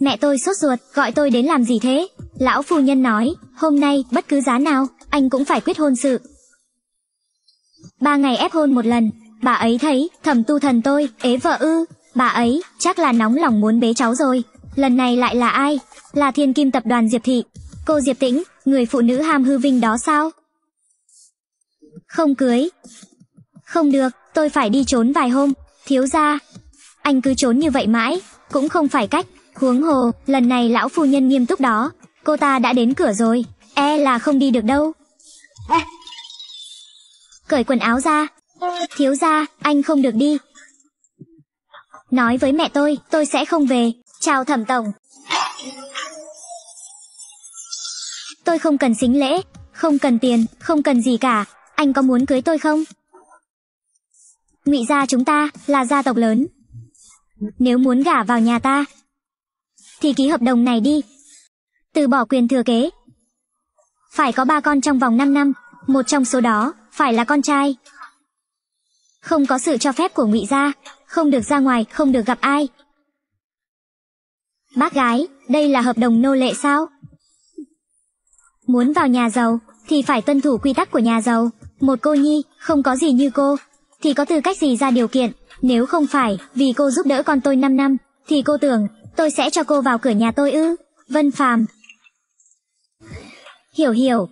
Mẹ tôi sốt ruột, gọi tôi đến làm gì thế? Lão phu nhân nói, hôm nay, bất cứ giá nào, anh cũng phải quyết hôn sự. Ba ngày ép hôn một lần, bà ấy thấy, thầm tu thần tôi, ế vợ ư. Bà ấy, chắc là nóng lòng muốn bế cháu rồi. Lần này lại là ai? Là thiên kim tập đoàn Diệp Thị. Cô Diệp Tĩnh, người phụ nữ ham hư vinh đó sao? Không cưới. Không được, tôi phải đi trốn vài hôm. Thiếu ra, anh cứ trốn như vậy mãi, cũng không phải cách. Huống hồ, lần này lão phu nhân nghiêm túc đó, cô ta đã đến cửa rồi, e là không đi được đâu. À. Cởi quần áo ra. Thiếu gia, anh không được đi. Nói với mẹ tôi, tôi sẽ không về. Chào thẩm tổng. Tôi không cần xính lễ, không cần tiền, không cần gì cả. Anh có muốn cưới tôi không? Ngụy gia chúng ta là gia tộc lớn. Nếu muốn gả vào nhà ta, thì ký hợp đồng này đi. Từ bỏ quyền thừa kế. Phải có ba con trong vòng 5 năm, một trong số đó phải là con trai. Không có sự cho phép của Ngụy gia, không được ra ngoài, không được gặp ai. Bác gái, đây là hợp đồng nô lệ sao? Muốn vào nhà giàu thì phải tuân thủ quy tắc của nhà giàu, một cô nhi không có gì như cô thì có tư cách gì ra điều kiện, nếu không phải vì cô giúp đỡ con tôi 5 năm thì cô tưởng Tôi sẽ cho cô vào cửa nhà tôi ư? Vân Phàm. Hiểu hiểu.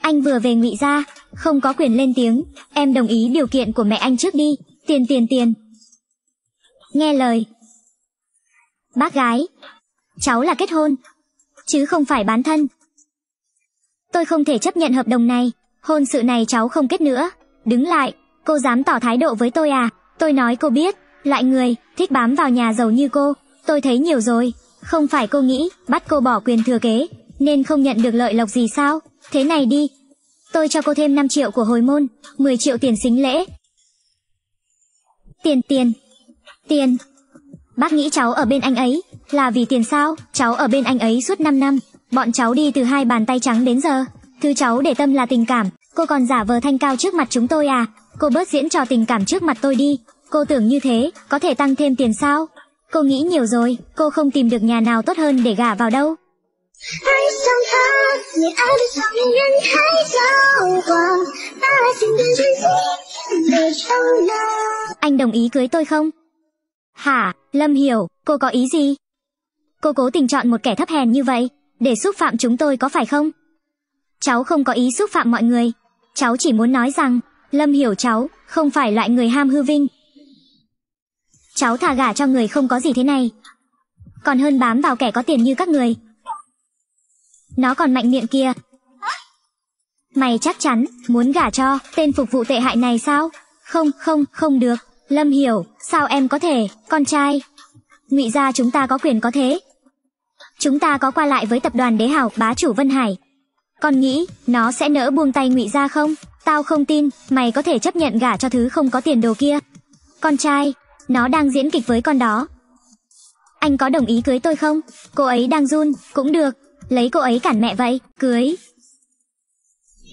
Anh vừa về ngụy ra, không có quyền lên tiếng, em đồng ý điều kiện của mẹ anh trước đi, tiền tiền tiền. Nghe lời. Bác gái, cháu là kết hôn, chứ không phải bán thân. Tôi không thể chấp nhận hợp đồng này, hôn sự này cháu không kết nữa. Đứng lại, cô dám tỏ thái độ với tôi à? Tôi nói cô biết, loại người thích bám vào nhà giàu như cô, Tôi thấy nhiều rồi, không phải cô nghĩ bắt cô bỏ quyền thừa kế, nên không nhận được lợi lộc gì sao? Thế này đi, tôi cho cô thêm 5 triệu của hồi môn, 10 triệu tiền xính lễ. Tiền tiền, tiền. Bác nghĩ cháu ở bên anh ấy là vì tiền sao? Cháu ở bên anh ấy suốt 5 năm, bọn cháu đi từ hai bàn tay trắng đến giờ. Thứ cháu để tâm là tình cảm, cô còn giả vờ thanh cao trước mặt chúng tôi à? Cô bớt diễn trò tình cảm trước mặt tôi đi, cô tưởng như thế, có thể tăng thêm tiền sao? Cô nghĩ nhiều rồi, cô không tìm được nhà nào tốt hơn để gả vào đâu. Anh đồng ý cưới tôi không? Hả, Lâm hiểu, cô có ý gì? Cô cố tình chọn một kẻ thấp hèn như vậy, để xúc phạm chúng tôi có phải không? Cháu không có ý xúc phạm mọi người, cháu chỉ muốn nói rằng, Lâm hiểu cháu, không phải loại người ham hư vinh, cháu thả gả cho người không có gì thế này còn hơn bám vào kẻ có tiền như các người nó còn mạnh miệng kia mày chắc chắn muốn gả cho tên phục vụ tệ hại này sao không không không được lâm hiểu sao em có thể con trai ngụy gia chúng ta có quyền có thế chúng ta có qua lại với tập đoàn đế hảo bá chủ vân hải con nghĩ nó sẽ nỡ buông tay ngụy gia không tao không tin mày có thể chấp nhận gả cho thứ không có tiền đồ kia con trai nó đang diễn kịch với con đó anh có đồng ý cưới tôi không cô ấy đang run cũng được lấy cô ấy cản mẹ vậy cưới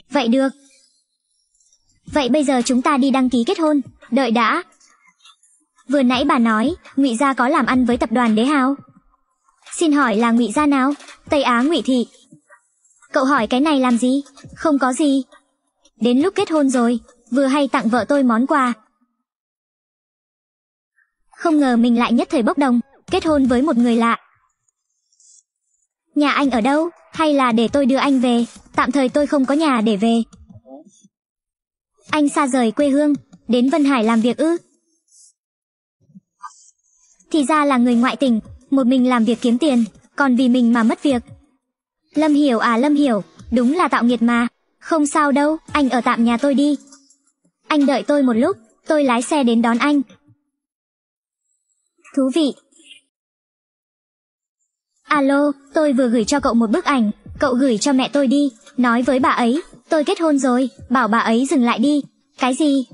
vậy được vậy bây giờ chúng ta đi đăng ký kết hôn đợi đã vừa nãy bà nói ngụy gia có làm ăn với tập đoàn đế hào xin hỏi là ngụy gia nào tây á ngụy thị cậu hỏi cái này làm gì không có gì đến lúc kết hôn rồi vừa hay tặng vợ tôi món quà không ngờ mình lại nhất thời bốc đồng, kết hôn với một người lạ. Nhà anh ở đâu? Hay là để tôi đưa anh về, tạm thời tôi không có nhà để về. Anh xa rời quê hương, đến Vân Hải làm việc ư? Thì ra là người ngoại tỉnh, một mình làm việc kiếm tiền, còn vì mình mà mất việc. Lâm hiểu à Lâm hiểu, đúng là tạo nghiệt mà. Không sao đâu, anh ở tạm nhà tôi đi. Anh đợi tôi một lúc, tôi lái xe đến đón anh thú vị. Alo, tôi vừa gửi cho cậu một bức ảnh, cậu gửi cho mẹ tôi đi, nói với bà ấy, tôi kết hôn rồi, bảo bà ấy dừng lại đi. Cái gì?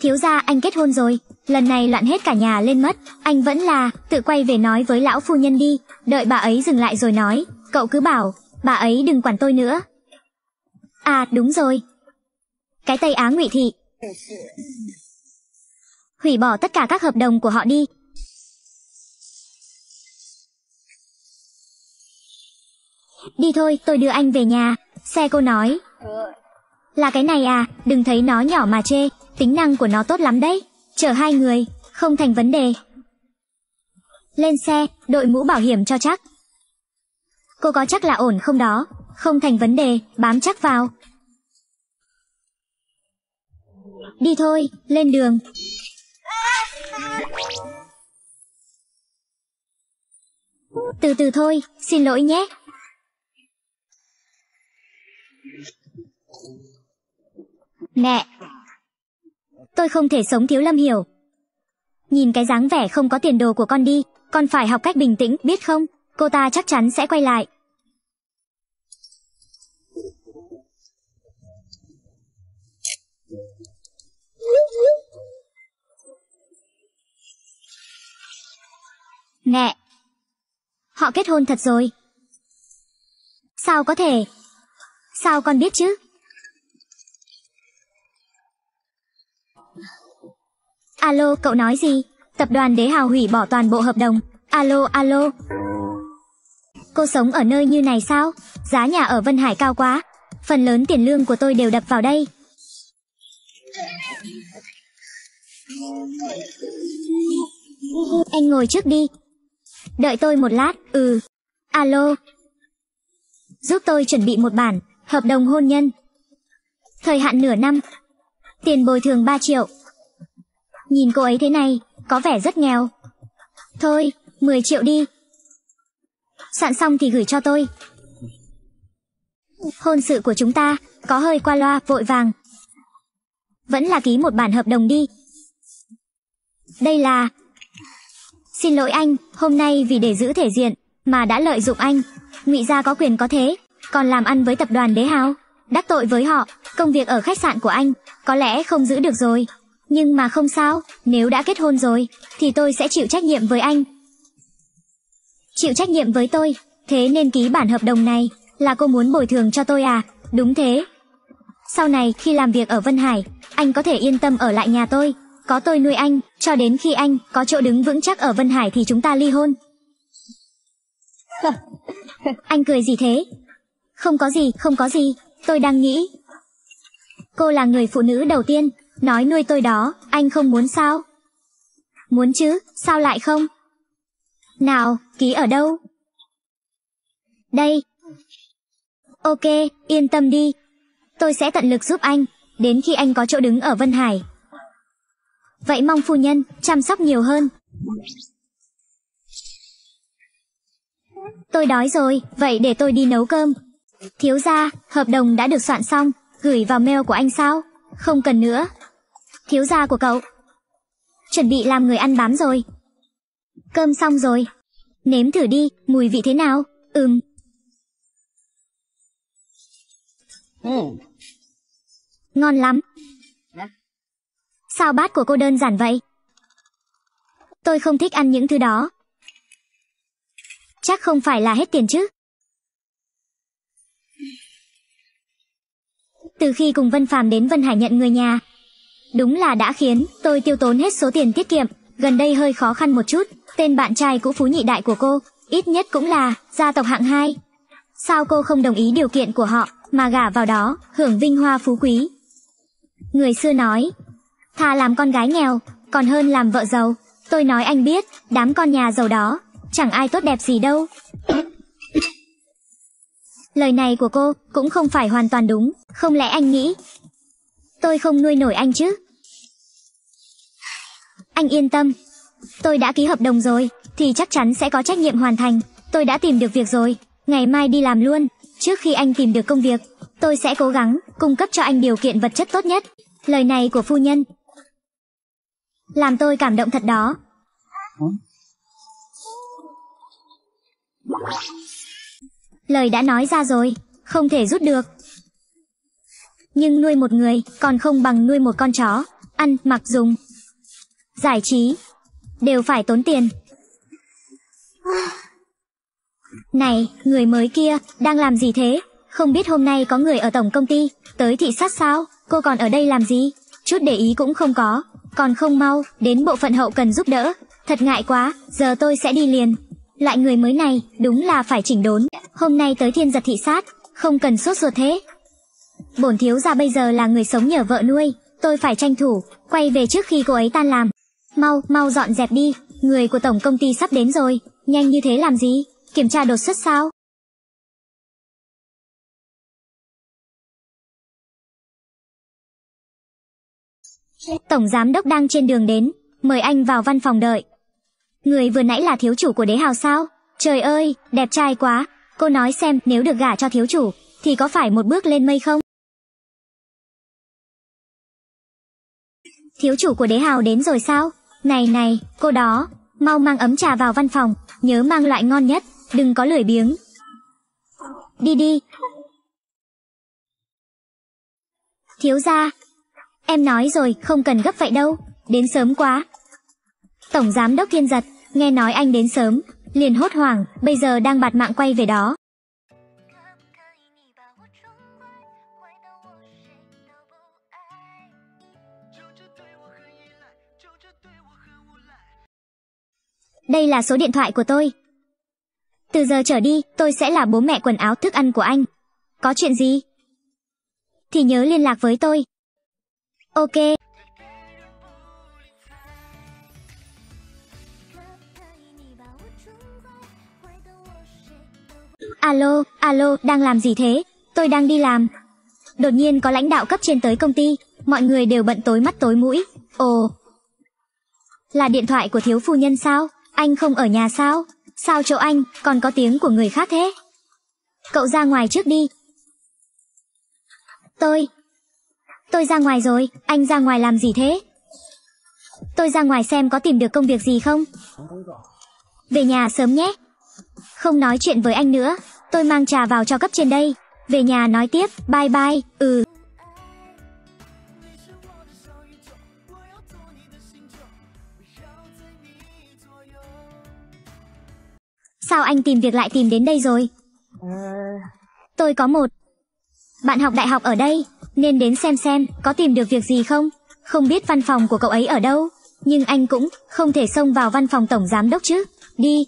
Thiếu gia anh kết hôn rồi, lần này loạn hết cả nhà lên mất, anh vẫn là, tự quay về nói với lão phu nhân đi, đợi bà ấy dừng lại rồi nói, cậu cứ bảo, bà ấy đừng quản tôi nữa. À đúng rồi. Cái Tây Á ngụy Thị. Hủy bỏ tất cả các hợp đồng của họ đi, Đi thôi, tôi đưa anh về nhà. Xe cô nói. Là cái này à, đừng thấy nó nhỏ mà chê, tính năng của nó tốt lắm đấy. Chở hai người, không thành vấn đề. Lên xe, đội mũ bảo hiểm cho chắc. Cô có chắc là ổn không đó? Không thành vấn đề, bám chắc vào. Đi thôi, lên đường. Từ từ thôi, xin lỗi nhé, Mẹ! Tôi không thể sống thiếu Lâm Hiểu. Nhìn cái dáng vẻ không có tiền đồ của con đi, con phải học cách bình tĩnh, biết không? Cô ta chắc chắn sẽ quay lại. Mẹ! Họ kết hôn thật rồi. Sao có thể? Sao con biết chứ? Alo, cậu nói gì? Tập đoàn Đế Hào hủy bỏ toàn bộ hợp đồng. Alo, alo. Cô sống ở nơi như này sao? Giá nhà ở Vân Hải cao quá. Phần lớn tiền lương của tôi đều đập vào đây. Anh ngồi trước đi. Đợi tôi một lát, ừ. Alo. Giúp tôi chuẩn bị một bản, hợp đồng hôn nhân. Thời hạn nửa năm. Tiền bồi thường 3 triệu. Nhìn cô ấy thế này, có vẻ rất nghèo. Thôi, 10 triệu đi. Soạn xong thì gửi cho tôi. Hôn sự của chúng ta, có hơi qua loa, vội vàng. Vẫn là ký một bản hợp đồng đi. Đây là... Xin lỗi anh, hôm nay vì để giữ thể diện, mà đã lợi dụng anh. ngụy gia có quyền có thế, còn làm ăn với tập đoàn đế hào. Đắc tội với họ, công việc ở khách sạn của anh, có lẽ không giữ được rồi. Nhưng mà không sao, nếu đã kết hôn rồi, thì tôi sẽ chịu trách nhiệm với anh. Chịu trách nhiệm với tôi, thế nên ký bản hợp đồng này, là cô muốn bồi thường cho tôi à? Đúng thế. Sau này khi làm việc ở Vân Hải, anh có thể yên tâm ở lại nhà tôi, có tôi nuôi anh, cho đến khi anh có chỗ đứng vững chắc ở Vân Hải thì chúng ta ly hôn. anh cười gì thế? Không có gì, không có gì, tôi đang nghĩ. Cô là người phụ nữ đầu tiên Nói nuôi tôi đó, anh không muốn sao? Muốn chứ, sao lại không? Nào, ký ở đâu? Đây. Ok, yên tâm đi. Tôi sẽ tận lực giúp anh, đến khi anh có chỗ đứng ở Vân Hải. Vậy mong phu nhân chăm sóc nhiều hơn. Tôi đói rồi, vậy để tôi đi nấu cơm. Thiếu gia, hợp đồng đã được soạn xong, gửi vào mail của anh sao? Không cần nữa, Thiếu gia của cậu. Chuẩn bị làm người ăn bám rồi. Cơm xong rồi. Nếm thử đi, mùi vị thế nào? Ừm. Ừ. Ngon lắm. Dạ. Sao bát của cô đơn giản vậy? Tôi không thích ăn những thứ đó. Chắc không phải là hết tiền chứ? Từ khi cùng Vân Phàm đến Vân Hải nhận người nhà, Đúng là đã khiến tôi tiêu tốn hết số tiền tiết kiệm, gần đây hơi khó khăn một chút. Tên bạn trai cũ phú nhị đại của cô, ít nhất cũng là gia tộc hạng hai. Sao cô không đồng ý điều kiện của họ mà gả vào đó, hưởng vinh hoa phú quý? Người xưa nói, thà làm con gái nghèo, còn hơn làm vợ giàu. Tôi nói anh biết, đám con nhà giàu đó, chẳng ai tốt đẹp gì đâu. Lời này của cô cũng không phải hoàn toàn đúng, không lẽ anh nghĩ tôi không nuôi nổi anh chứ? Anh yên tâm, tôi đã ký hợp đồng rồi, thì chắc chắn sẽ có trách nhiệm hoàn thành. Tôi đã tìm được việc rồi, ngày mai đi làm luôn. Trước khi anh tìm được công việc, tôi sẽ cố gắng cung cấp cho anh điều kiện vật chất tốt nhất. Lời này của phu nhân làm tôi cảm động thật đó. Lời đã nói ra rồi, không thể rút được. Nhưng nuôi một người còn không bằng nuôi một con chó, ăn, mặc, dùng, giải trí, đều phải tốn tiền. Này, người mới kia, đang làm gì thế? Không biết hôm nay có người ở tổng công ty, tới thị sát sao? Cô còn ở đây làm gì? Chút để ý cũng không có, còn không mau, đến bộ phận hậu cần giúp đỡ. Thật ngại quá, giờ tôi sẽ đi liền. Lại người mới này, đúng là phải chỉnh đốn. Hôm nay tới thiên giật thị sát, không cần sốt ruột thế. Bổn thiếu gia bây giờ là người sống nhờ vợ nuôi, tôi phải tranh thủ, quay về trước khi cô ấy tan làm mau mau dọn dẹp đi người của tổng công ty sắp đến rồi nhanh như thế làm gì kiểm tra đột xuất sao tổng giám đốc đang trên đường đến mời anh vào văn phòng đợi người vừa nãy là thiếu chủ của đế hào sao trời ơi đẹp trai quá cô nói xem nếu được gả cho thiếu chủ thì có phải một bước lên mây không thiếu chủ của đế hào đến rồi sao này này, cô đó, mau mang ấm trà vào văn phòng, nhớ mang loại ngon nhất, đừng có lười biếng. Đi đi. Thiếu gia, em nói rồi, không cần gấp vậy đâu, đến sớm quá. Tổng giám đốc Thiên Giật, nghe nói anh đến sớm, liền hốt hoảng, bây giờ đang bạt mạng quay về đó. đây là số điện thoại của tôi từ giờ trở đi tôi sẽ là bố mẹ quần áo thức ăn của anh có chuyện gì thì nhớ liên lạc với tôi ok alo alo đang làm gì thế tôi đang đi làm đột nhiên có lãnh đạo cấp trên tới công ty mọi người đều bận tối mắt tối mũi ồ là điện thoại của thiếu phu nhân sao anh không ở nhà sao? Sao chỗ anh còn có tiếng của người khác thế? Cậu ra ngoài trước đi. Tôi... Tôi ra ngoài rồi, anh ra ngoài làm gì thế? Tôi ra ngoài xem có tìm được công việc gì không? Về nhà sớm nhé. Không nói chuyện với anh nữa, tôi mang trà vào cho cấp trên đây. Về nhà nói tiếp, bye bye, ừ. sao anh tìm việc lại tìm đến đây rồi? Ờ. Tôi có một bạn học đại học ở đây, nên đến xem xem có tìm được việc gì không. Không biết văn phòng của cậu ấy ở đâu, nhưng anh cũng không thể xông vào văn phòng tổng giám đốc chứ. Đi.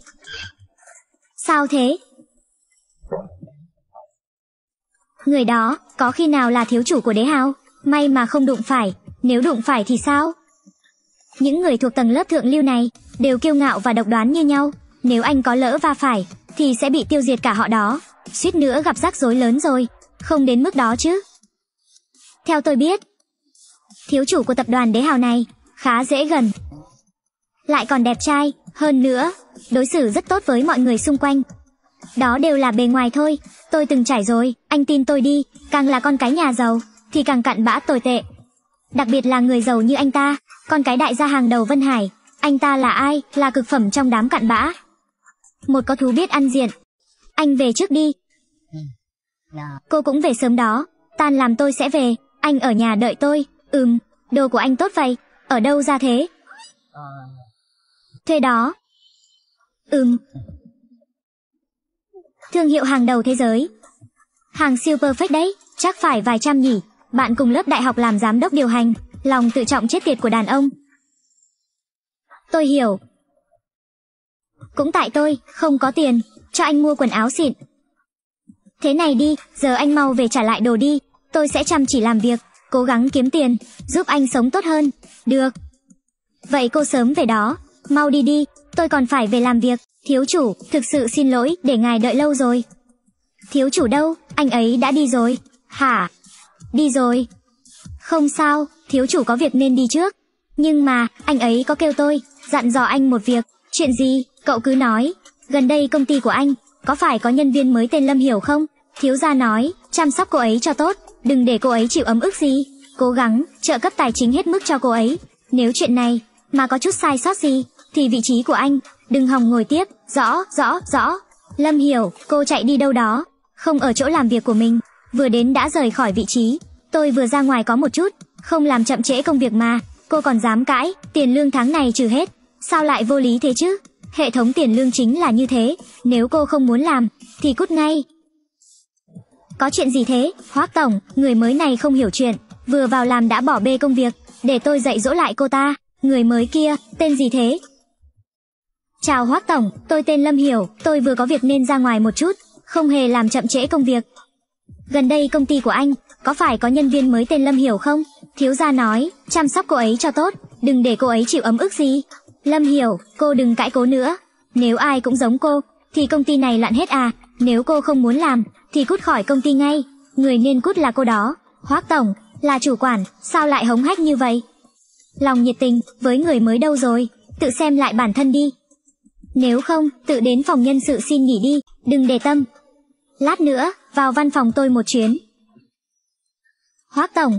Sao thế? Người đó có khi nào là thiếu chủ của đế hào? May mà không đụng phải, nếu đụng phải thì sao? Những người thuộc tầng lớp thượng lưu này đều kiêu ngạo và độc đoán như nhau, nếu anh có lỡ va phải thì sẽ bị tiêu diệt cả họ đó suýt nữa gặp rắc rối lớn rồi không đến mức đó chứ theo tôi biết thiếu chủ của tập đoàn đế hào này khá dễ gần lại còn đẹp trai hơn nữa đối xử rất tốt với mọi người xung quanh đó đều là bề ngoài thôi tôi từng trải rồi anh tin tôi đi càng là con cái nhà giàu thì càng cặn bã tồi tệ đặc biệt là người giàu như anh ta con cái đại gia hàng đầu vân hải anh ta là ai là cực phẩm trong đám cặn bã một con thú biết ăn diện. Anh về trước đi. Cô cũng về sớm đó. Tan làm tôi sẽ về. Anh ở nhà đợi tôi. Ừm, đồ của anh tốt vậy. Ở đâu ra thế? Thuê đó. Ừm. Thương hiệu hàng đầu thế giới. Hàng siêu perfect đấy, chắc phải vài trăm nhỉ. Bạn cùng lớp đại học làm giám đốc điều hành, lòng tự trọng chết tiệt của đàn ông. Tôi hiểu, cũng tại tôi, không có tiền, cho anh mua quần áo xịn. Thế này đi, giờ anh mau về trả lại đồ đi, tôi sẽ chăm chỉ làm việc, cố gắng kiếm tiền, giúp anh sống tốt hơn. Được. Vậy cô sớm về đó, mau đi đi, tôi còn phải về làm việc. Thiếu chủ, thực sự xin lỗi, để ngài đợi lâu rồi. Thiếu chủ đâu, anh ấy đã đi rồi. Hả? Đi rồi. Không sao, thiếu chủ có việc nên đi trước. Nhưng mà, anh ấy có kêu tôi, dặn dò anh một việc. Chuyện gì? Cậu cứ nói, gần đây công ty của anh, có phải có nhân viên mới tên Lâm Hiểu không? Thiếu gia nói, chăm sóc cô ấy cho tốt, đừng để cô ấy chịu ấm ức gì. Cố gắng, trợ cấp tài chính hết mức cho cô ấy. Nếu chuyện này, mà có chút sai sót gì, thì vị trí của anh, đừng hòng ngồi tiếp, rõ, rõ, rõ. Lâm Hiểu, cô chạy đi đâu đó, không ở chỗ làm việc của mình, vừa đến đã rời khỏi vị trí. Tôi vừa ra ngoài có một chút, không làm chậm trễ công việc mà, cô còn dám cãi, tiền lương tháng này trừ hết, sao lại vô lý thế chứ? Hệ thống tiền lương chính là như thế, nếu cô không muốn làm, thì cút ngay. Có chuyện gì thế, Hoác Tổng, người mới này không hiểu chuyện, vừa vào làm đã bỏ bê công việc, để tôi dạy dỗ lại cô ta, người mới kia, tên gì thế? Chào Hoác Tổng, tôi tên Lâm Hiểu, tôi vừa có việc nên ra ngoài một chút, không hề làm chậm trễ công việc. Gần đây công ty của anh, có phải có nhân viên mới tên Lâm Hiểu không? Thiếu gia nói, chăm sóc cô ấy cho tốt, đừng để cô ấy chịu ấm ức gì. Lâm hiểu, cô đừng cãi cố nữa. Nếu ai cũng giống cô, thì công ty này loạn hết à. Nếu cô không muốn làm, thì cút khỏi công ty ngay. Người nên cút là cô đó. Hoác Tổng, là chủ quản, sao lại hống hách như vậy? Lòng nhiệt tình, với người mới đâu rồi, tự xem lại bản thân đi. Nếu không, tự đến phòng nhân sự xin nghỉ đi, đừng để tâm. Lát nữa, vào văn phòng tôi một chuyến. Hoác Tổng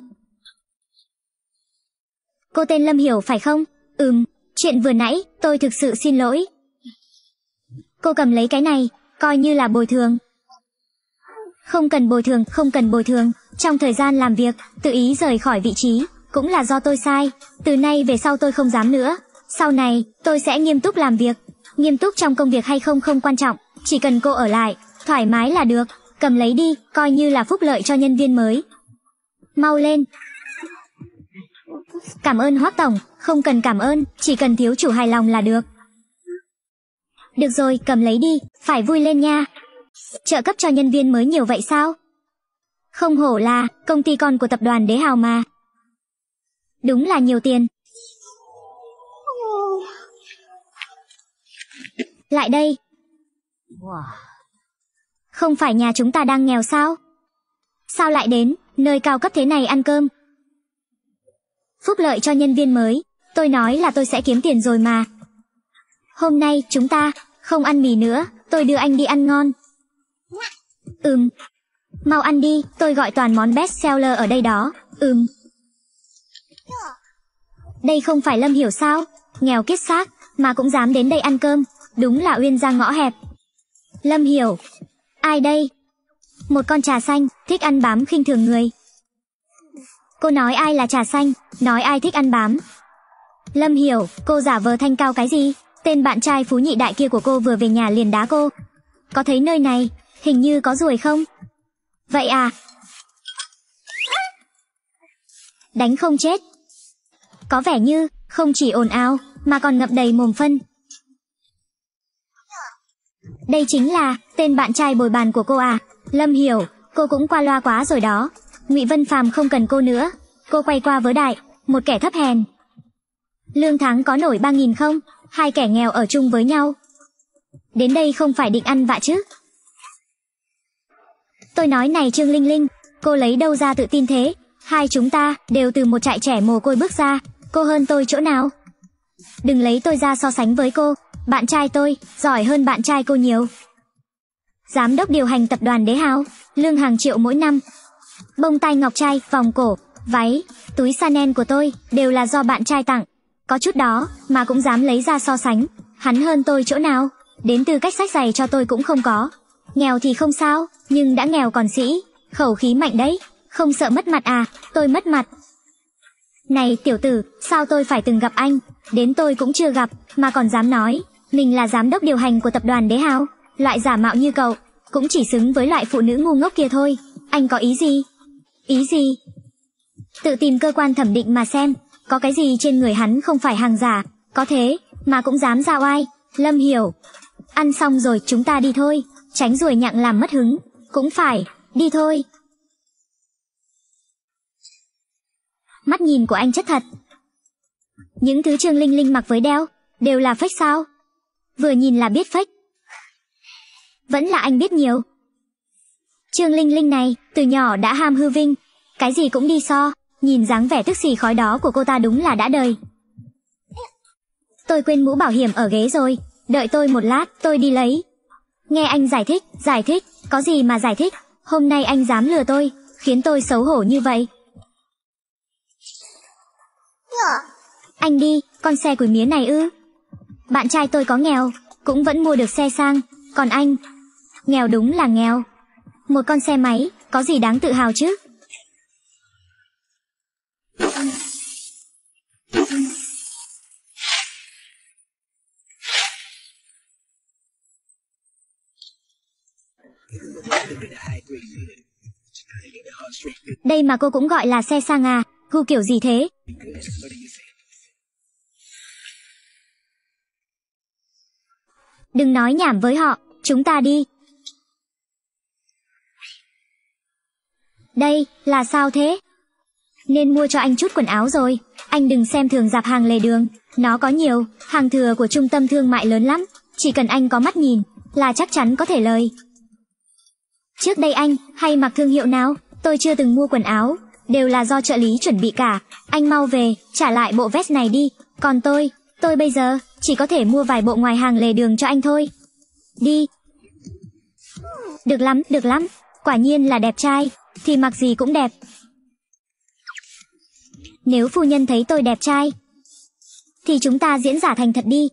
Cô tên Lâm Hiểu phải không? Ừm, Chuyện vừa nãy, tôi thực sự xin lỗi. Cô cầm lấy cái này, coi như là bồi thường. Không cần bồi thường, không cần bồi thường. Trong thời gian làm việc, tự ý rời khỏi vị trí, cũng là do tôi sai. Từ nay về sau tôi không dám nữa. Sau này, tôi sẽ nghiêm túc làm việc. Nghiêm túc trong công việc hay không không quan trọng, chỉ cần cô ở lại, thoải mái là được. Cầm lấy đi, coi như là phúc lợi cho nhân viên mới. Mau lên, Cảm ơn Hoác Tổng, không cần cảm ơn, chỉ cần thiếu chủ hài lòng là được. Được rồi, cầm lấy đi, phải vui lên nha. Trợ cấp cho nhân viên mới nhiều vậy sao? Không hổ là công ty con của tập đoàn Đế Hào mà. Đúng là nhiều tiền. Lại đây. Không phải nhà chúng ta đang nghèo sao? Sao lại đến nơi cao cấp thế này ăn cơm, phúc lợi cho nhân viên mới. Tôi nói là tôi sẽ kiếm tiền rồi mà. Hôm nay chúng ta không ăn mì nữa, tôi đưa anh đi ăn ngon. Ừm. Mau ăn đi, tôi gọi toàn món best seller ở đây đó. Ừm. Đây không phải Lâm hiểu sao? Nghèo kết xác mà cũng dám đến đây ăn cơm, đúng là uyên giang ngõ hẹp. Lâm hiểu. Ai đây? Một con trà xanh, thích ăn bám khinh thường người, Cô nói ai là trà xanh, nói ai thích ăn bám. Lâm hiểu, cô giả vờ thanh cao cái gì? Tên bạn trai phú nhị đại kia của cô vừa về nhà liền đá cô. Có thấy nơi này, hình như có ruồi không? Vậy à? Đánh không chết. Có vẻ như, không chỉ ồn ào, mà còn ngập đầy mồm phân. Đây chính là tên bạn trai bồi bàn của cô à? Lâm hiểu, cô cũng qua loa quá rồi đó ngụy vân phàm không cần cô nữa cô quay qua với đại một kẻ thấp hèn lương tháng có nổi ba nghìn không hai kẻ nghèo ở chung với nhau đến đây không phải định ăn vạ chứ tôi nói này trương linh linh cô lấy đâu ra tự tin thế hai chúng ta đều từ một trại trẻ mồ côi bước ra cô hơn tôi chỗ nào đừng lấy tôi ra so sánh với cô bạn trai tôi giỏi hơn bạn trai cô nhiều giám đốc điều hành tập đoàn đế hào lương hàng triệu mỗi năm Bông tai ngọc trai, vòng cổ, váy, túi Chanel của tôi đều là do bạn trai tặng. Có chút đó mà cũng dám lấy ra so sánh. Hắn hơn tôi chỗ nào? Đến từ cách sách giày cho tôi cũng không có. Nghèo thì không sao, nhưng đã nghèo còn sĩ. Khẩu khí mạnh đấy, không sợ mất mặt à, tôi mất mặt. Này tiểu tử, sao tôi phải từng gặp anh? Đến tôi cũng chưa gặp, mà còn dám nói. Mình là giám đốc điều hành của tập đoàn đế hào. Loại giả mạo như cậu, cũng chỉ xứng với loại phụ nữ ngu ngốc kia thôi. Anh có ý gì? Ý gì? Tự tìm cơ quan thẩm định mà xem, có cái gì trên người hắn không phải hàng giả, có thế, mà cũng dám giao ai, Lâm hiểu. Ăn xong rồi chúng ta đi thôi, tránh ruồi nhặng làm mất hứng, cũng phải, đi thôi. Mắt nhìn của anh chất thật. Những thứ Trương Linh Linh mặc với đeo, đều là phách sao? Vừa nhìn là biết phách, Vẫn là anh biết nhiều. Trương Linh Linh này, từ nhỏ đã ham hư vinh, cái gì cũng đi so, nhìn dáng vẻ tức xì khói đó của cô ta đúng là đã đời. Tôi quên mũ bảo hiểm ở ghế rồi, đợi tôi một lát, tôi đi lấy. Nghe anh giải thích, giải thích, có gì mà giải thích, hôm nay anh dám lừa tôi, khiến tôi xấu hổ như vậy. Anh đi, con xe củi mía này ư. Bạn trai tôi có nghèo, cũng vẫn mua được xe sang, còn anh, nghèo đúng là nghèo một con xe máy, có gì đáng tự hào chứ? Đây mà cô cũng gọi là xe sang à, gu kiểu gì thế? Đừng nói nhảm với họ, chúng ta đi. Đây, là sao thế? Nên mua cho anh chút quần áo rồi, anh đừng xem thường dạp hàng lề đường, nó có nhiều, hàng thừa của trung tâm thương mại lớn lắm, chỉ cần anh có mắt nhìn là chắc chắn có thể lời. Trước đây anh hay mặc thương hiệu nào, tôi chưa từng mua quần áo, đều là do trợ lý chuẩn bị cả, anh mau về, trả lại bộ vest này đi, còn tôi, tôi bây giờ chỉ có thể mua vài bộ ngoài hàng lề đường cho anh thôi. Đi. Được lắm, được lắm, Quả nhiên là đẹp trai, thì mặc gì cũng đẹp. Nếu phu nhân thấy tôi đẹp trai, thì chúng ta diễn giả thành thật đi.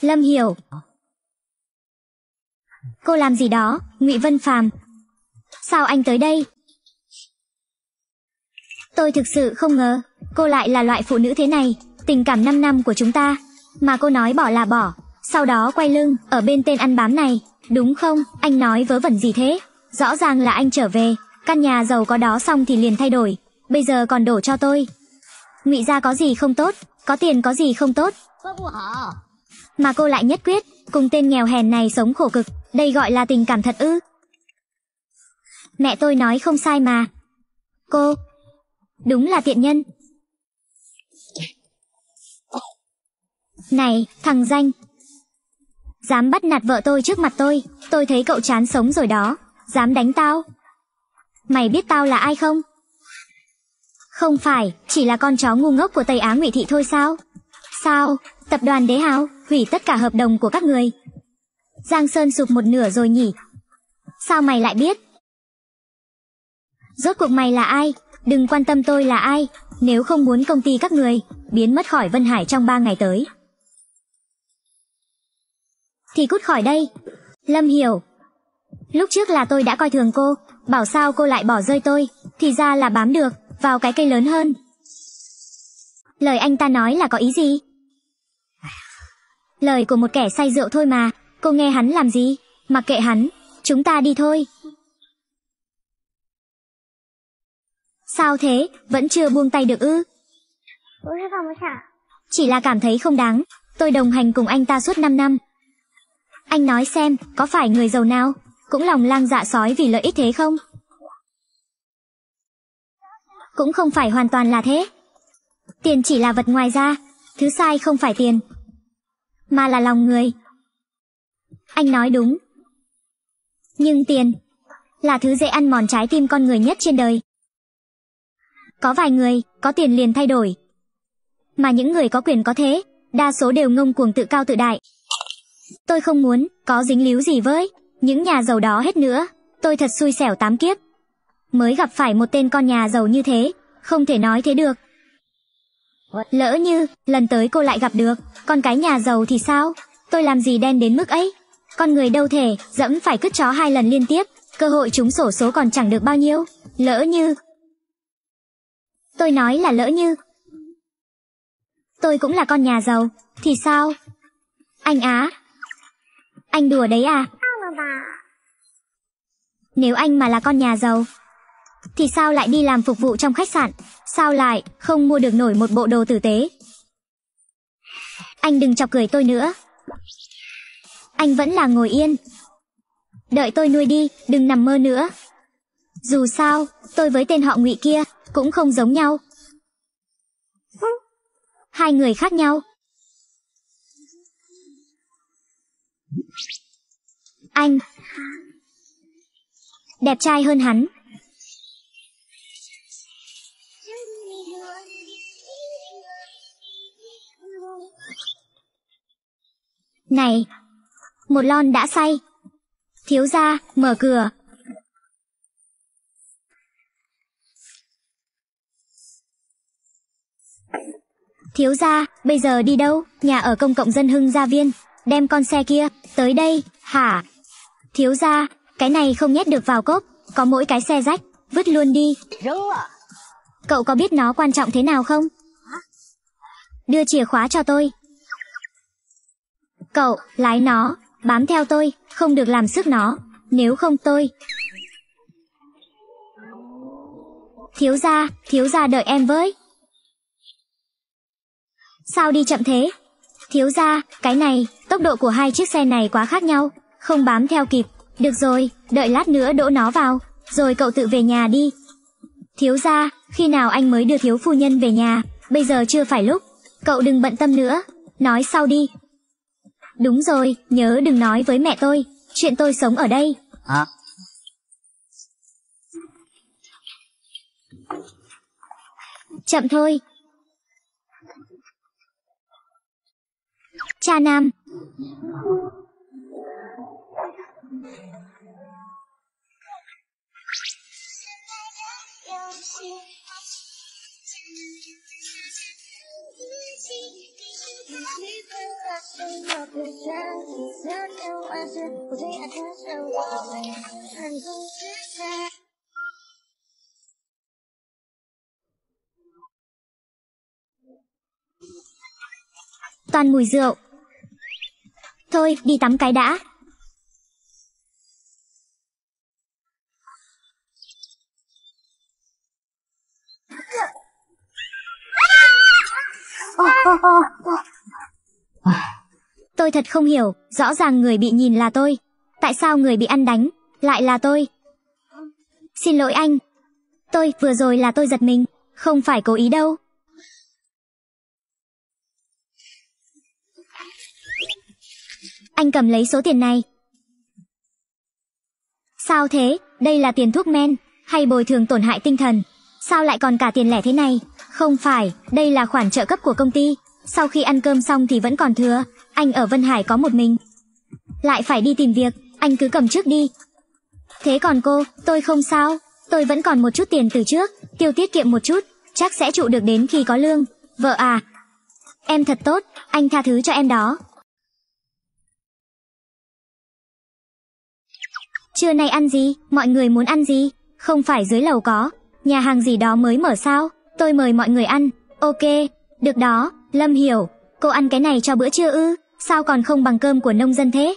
Lâm Hiểu Cô làm gì đó, Ngụy Vân Phàm Sao anh tới đây? Tôi thực sự không ngờ, cô lại là loại phụ nữ thế này tình cảm 5 năm của chúng ta, mà cô nói bỏ là bỏ, sau đó quay lưng ở bên tên ăn bám này, đúng không? Anh nói vớ vẩn gì thế? Rõ ràng là anh trở về, căn nhà giàu có đó xong thì liền thay đổi, bây giờ còn đổ cho tôi. Ngụy gia có gì không tốt, có tiền có gì không tốt. Mà cô lại nhất quyết, cùng tên nghèo hèn này sống khổ cực, đây gọi là tình cảm thật ư? Mẹ tôi nói không sai mà. Cô, đúng là tiện nhân, Này, thằng danh Dám bắt nạt vợ tôi trước mặt tôi Tôi thấy cậu chán sống rồi đó Dám đánh tao Mày biết tao là ai không? Không phải, chỉ là con chó ngu ngốc của Tây Á Ngụy Thị thôi sao? Sao? Tập đoàn Đế Hào hủy tất cả hợp đồng của các người. Giang Sơn sụp một nửa rồi nhỉ? Sao mày lại biết? Rốt cuộc mày là ai? Đừng quan tâm tôi là ai, nếu không muốn công ty các người biến mất khỏi Vân Hải trong 3 ngày tới thì cút khỏi đây. Lâm hiểu. Lúc trước là tôi đã coi thường cô, bảo sao cô lại bỏ rơi tôi, thì ra là bám được, vào cái cây lớn hơn. Lời anh ta nói là có ý gì? Lời của một kẻ say rượu thôi mà, cô nghe hắn làm gì? Mặc kệ hắn, chúng ta đi thôi. Sao thế, vẫn chưa buông tay được ư? Chỉ là cảm thấy không đáng, tôi đồng hành cùng anh ta suốt 5 năm, anh nói xem, có phải người giàu nào cũng lòng lang dạ sói vì lợi ích thế không? Cũng không phải hoàn toàn là thế. Tiền chỉ là vật ngoài ra, thứ sai không phải tiền, mà là lòng người. Anh nói đúng. Nhưng tiền là thứ dễ ăn mòn trái tim con người nhất trên đời. Có vài người có tiền liền thay đổi, mà những người có quyền có thế, đa số đều ngông cuồng tự cao tự đại, Tôi không muốn có dính líu gì với những nhà giàu đó hết nữa. Tôi thật xui xẻo tám kiếp. Mới gặp phải một tên con nhà giàu như thế, không thể nói thế được. Lỡ như lần tới cô lại gặp được con cái nhà giàu thì sao? Tôi làm gì đen đến mức ấy? Con người đâu thể dẫm phải cứt chó hai lần liên tiếp, cơ hội trúng sổ số còn chẳng được bao nhiêu. Lỡ như Tôi nói là lỡ như Tôi cũng là con nhà giàu Thì sao Anh Á anh đùa đấy à? Nếu anh mà là con nhà giàu, thì sao lại đi làm phục vụ trong khách sạn? Sao lại không mua được nổi một bộ đồ tử tế? Anh đừng chọc cười tôi nữa. Anh vẫn là ngồi yên. Đợi tôi nuôi đi, đừng nằm mơ nữa. Dù sao, tôi với tên họ Ngụy kia cũng không giống nhau. Hai người khác nhau. Anh Đẹp trai hơn hắn Này Một lon đã say Thiếu ra mở cửa Thiếu gia, bây giờ đi đâu? Nhà ở công cộng dân hưng gia viên. Đem con xe kia, tới đây, hả? Thiếu ra, cái này không nhét được vào cốp, có mỗi cái xe rách, vứt luôn đi. Cậu có biết nó quan trọng thế nào không? Đưa chìa khóa cho tôi. Cậu, lái nó, bám theo tôi, không được làm sức nó, nếu không tôi. Thiếu ra, thiếu ra đợi em với. Sao đi chậm thế? Thiếu ra, cái này, tốc độ của hai chiếc xe này quá khác nhau không bám theo kịp. Được rồi, đợi lát nữa đỗ nó vào, rồi cậu tự về nhà đi. Thiếu gia, khi nào anh mới đưa thiếu phu nhân về nhà, bây giờ chưa phải lúc. Cậu đừng bận tâm nữa, nói sau đi. Đúng rồi, nhớ đừng nói với mẹ tôi, chuyện tôi sống ở đây. À. Chậm thôi. Cha Nam. Toàn mùi rượu. Thôi, đi tắm cái đã. Tôi thật không hiểu, rõ ràng người bị nhìn là tôi. Tại sao người bị ăn đánh, lại là tôi? Xin lỗi anh. Tôi, vừa rồi là tôi giật mình, không phải cố ý đâu. Anh cầm lấy số tiền này. Sao thế, đây là tiền thuốc men, hay bồi thường tổn hại tinh thần? Sao lại còn cả tiền lẻ thế này? Không phải, đây là khoản trợ cấp của công ty. Sau khi ăn cơm xong thì vẫn còn thừa, anh ở Vân Hải có một mình. Lại phải đi tìm việc, anh cứ cầm trước đi. Thế còn cô, tôi không sao, tôi vẫn còn một chút tiền từ trước, tiêu tiết kiệm một chút, chắc sẽ trụ được đến khi có lương. Vợ à, em thật tốt, anh tha thứ cho em đó. Trưa nay ăn gì, mọi người muốn ăn gì? Không phải dưới lầu có, nhà hàng gì đó mới mở sao? Tôi mời mọi người ăn. Ok, được đó, Lâm hiểu. Cô ăn cái này cho bữa trưa ư? Sao còn không bằng cơm của nông dân thế?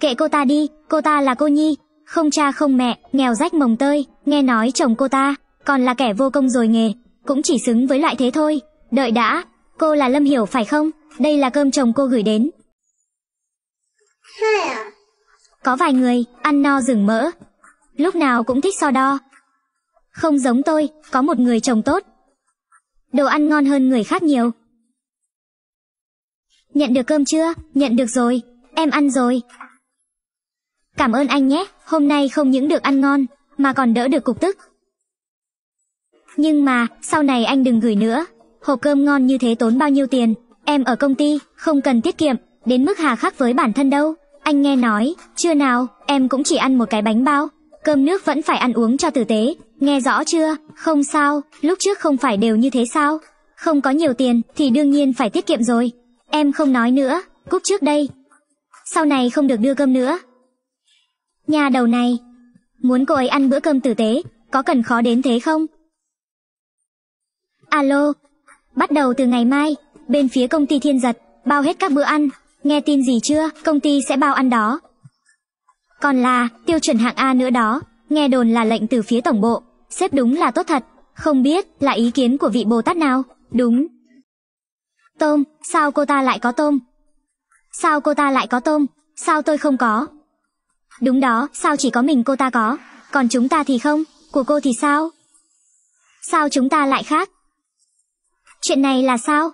Kệ cô ta đi, cô ta là cô nhi, không cha không mẹ, nghèo rách mồng tơi, nghe nói chồng cô ta còn là kẻ vô công rồi nghề, cũng chỉ xứng với loại thế thôi. Đợi đã, cô là Lâm Hiểu phải không? Đây là cơm chồng cô gửi đến. Có vài người ăn no rừng mỡ, lúc nào cũng thích so đo, không giống tôi, có một người chồng tốt. Đồ ăn ngon hơn người khác nhiều. Nhận được cơm chưa? Nhận được rồi, em ăn rồi. Cảm ơn anh nhé, hôm nay không những được ăn ngon, mà còn đỡ được cục tức. Nhưng mà, sau này anh đừng gửi nữa. Hộp cơm ngon như thế tốn bao nhiêu tiền, em ở công ty, không cần tiết kiệm, đến mức hà khắc với bản thân đâu. Anh nghe nói, chưa nào, em cũng chỉ ăn một cái bánh bao, cơm nước vẫn phải ăn uống cho tử tế, nghe rõ chưa? Không sao, lúc trước không phải đều như thế sao? Không có nhiều tiền thì đương nhiên phải tiết kiệm rồi. Em không nói nữa, cúp trước đây. Sau này không được đưa cơm nữa. Nhà đầu này, muốn cô ấy ăn bữa cơm tử tế, có cần khó đến thế không? Alo, bắt đầu từ ngày mai, bên phía công ty thiên giật, bao hết các bữa ăn, nghe tin gì chưa, công ty sẽ bao ăn đó, còn là tiêu chuẩn hạng A nữa đó, nghe đồn là lệnh từ phía tổng bộ, xếp đúng là tốt thật, không biết là ý kiến của vị Bồ Tát nào, đúng. Tôm, sao cô ta lại có tôm? Sao cô ta lại có tôm? Sao tôi không có? Đúng đó, sao chỉ có mình cô ta có, còn chúng ta thì không, của cô thì sao? Sao chúng ta lại khác? Chuyện này là sao?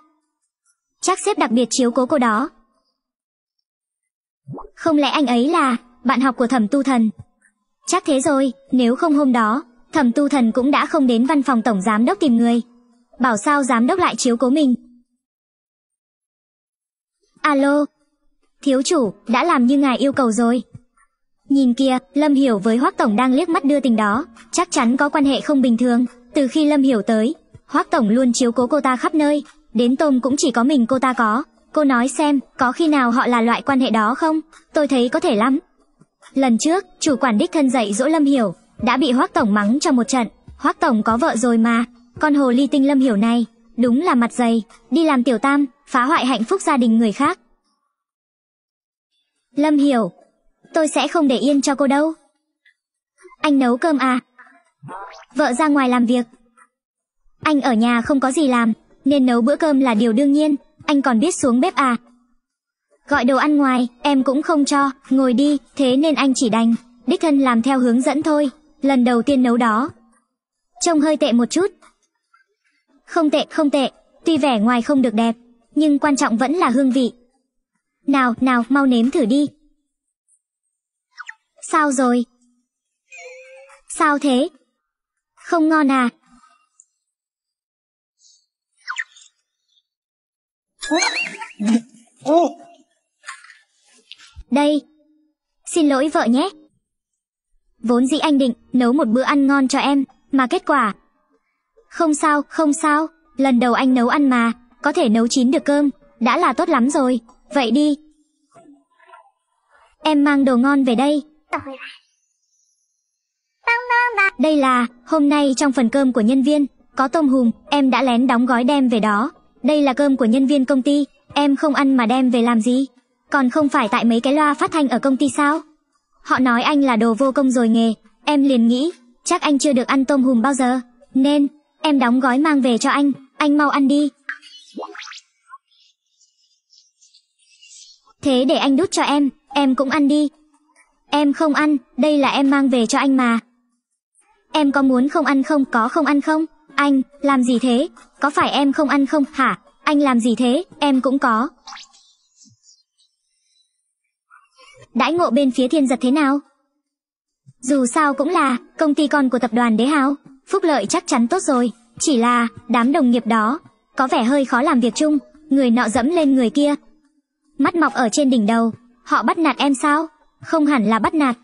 Chắc xếp đặc biệt chiếu cố cô đó. Không lẽ anh ấy là bạn học của thẩm tu thần. Chắc thế rồi, nếu không hôm đó, thẩm tu thần cũng đã không đến văn phòng tổng giám đốc tìm người. Bảo sao giám đốc lại chiếu cố mình. Alo, thiếu chủ, đã làm như ngài yêu cầu rồi. Nhìn kia, Lâm Hiểu với Hoắc Tổng đang liếc mắt đưa tình đó, chắc chắn có quan hệ không bình thường. Từ khi Lâm Hiểu tới, Hoắc Tổng luôn chiếu cố cô ta khắp nơi, đến tôm cũng chỉ có mình cô ta có. Cô nói xem, có khi nào họ là loại quan hệ đó không? Tôi thấy có thể lắm. Lần trước, chủ quản đích thân dạy dỗ Lâm Hiểu, đã bị Hoắc tổng mắng cho một trận. Hoắc tổng có vợ rồi mà, con hồ ly tinh Lâm Hiểu này, đúng là mặt dày, đi làm tiểu tam, phá hoại hạnh phúc gia đình người khác. Lâm Hiểu, tôi sẽ không để yên cho cô đâu. Anh nấu cơm à? Vợ ra ngoài làm việc. Anh ở nhà không có gì làm, nên nấu bữa cơm là điều đương nhiên, anh còn biết xuống bếp à? Gọi đồ ăn ngoài, em cũng không cho, ngồi đi, thế nên anh chỉ đành. Đích thân làm theo hướng dẫn thôi, lần đầu tiên nấu đó. Trông hơi tệ một chút. Không tệ, không tệ, tuy vẻ ngoài không được đẹp, nhưng quan trọng vẫn là hương vị. Nào, nào, mau nếm thử đi. Sao rồi? Sao thế? Không ngon à? Oh! đây. Xin lỗi vợ nhé. Vốn dĩ anh định nấu một bữa ăn ngon cho em, mà kết quả... Không sao, không sao, lần đầu anh nấu ăn mà, có thể nấu chín được cơm, đã là tốt lắm rồi, vậy đi. Em mang đồ ngon về đây. Đây là, hôm nay trong phần cơm của nhân viên, có tôm hùm, em đã lén đóng gói đem về đó. Đây là cơm của nhân viên công ty, em không ăn mà đem về làm gì? Còn không phải tại mấy cái loa phát thanh ở công ty sao? Họ nói anh là đồ vô công rồi nghề, em liền nghĩ, chắc anh chưa được ăn tôm hùm bao giờ, nên em đóng gói mang về cho anh, anh mau ăn đi. Thế để anh đút cho em, em cũng ăn đi. Em không ăn, đây là em mang về cho anh mà. Em có muốn không ăn không, có không ăn không? Anh, làm gì thế? Có phải em không ăn không hả? Anh làm gì thế? Em cũng có đãi ngộ bên phía thiên giật thế nào? Dù sao cũng là công ty con của tập đoàn Đế Hào, phúc lợi chắc chắn tốt rồi, chỉ là đám đồng nghiệp đó có vẻ hơi khó làm việc chung, người nọ dẫm lên người kia. Mắt mọc ở trên đỉnh đầu, họ bắt nạt em sao? Không hẳn là bắt nạt.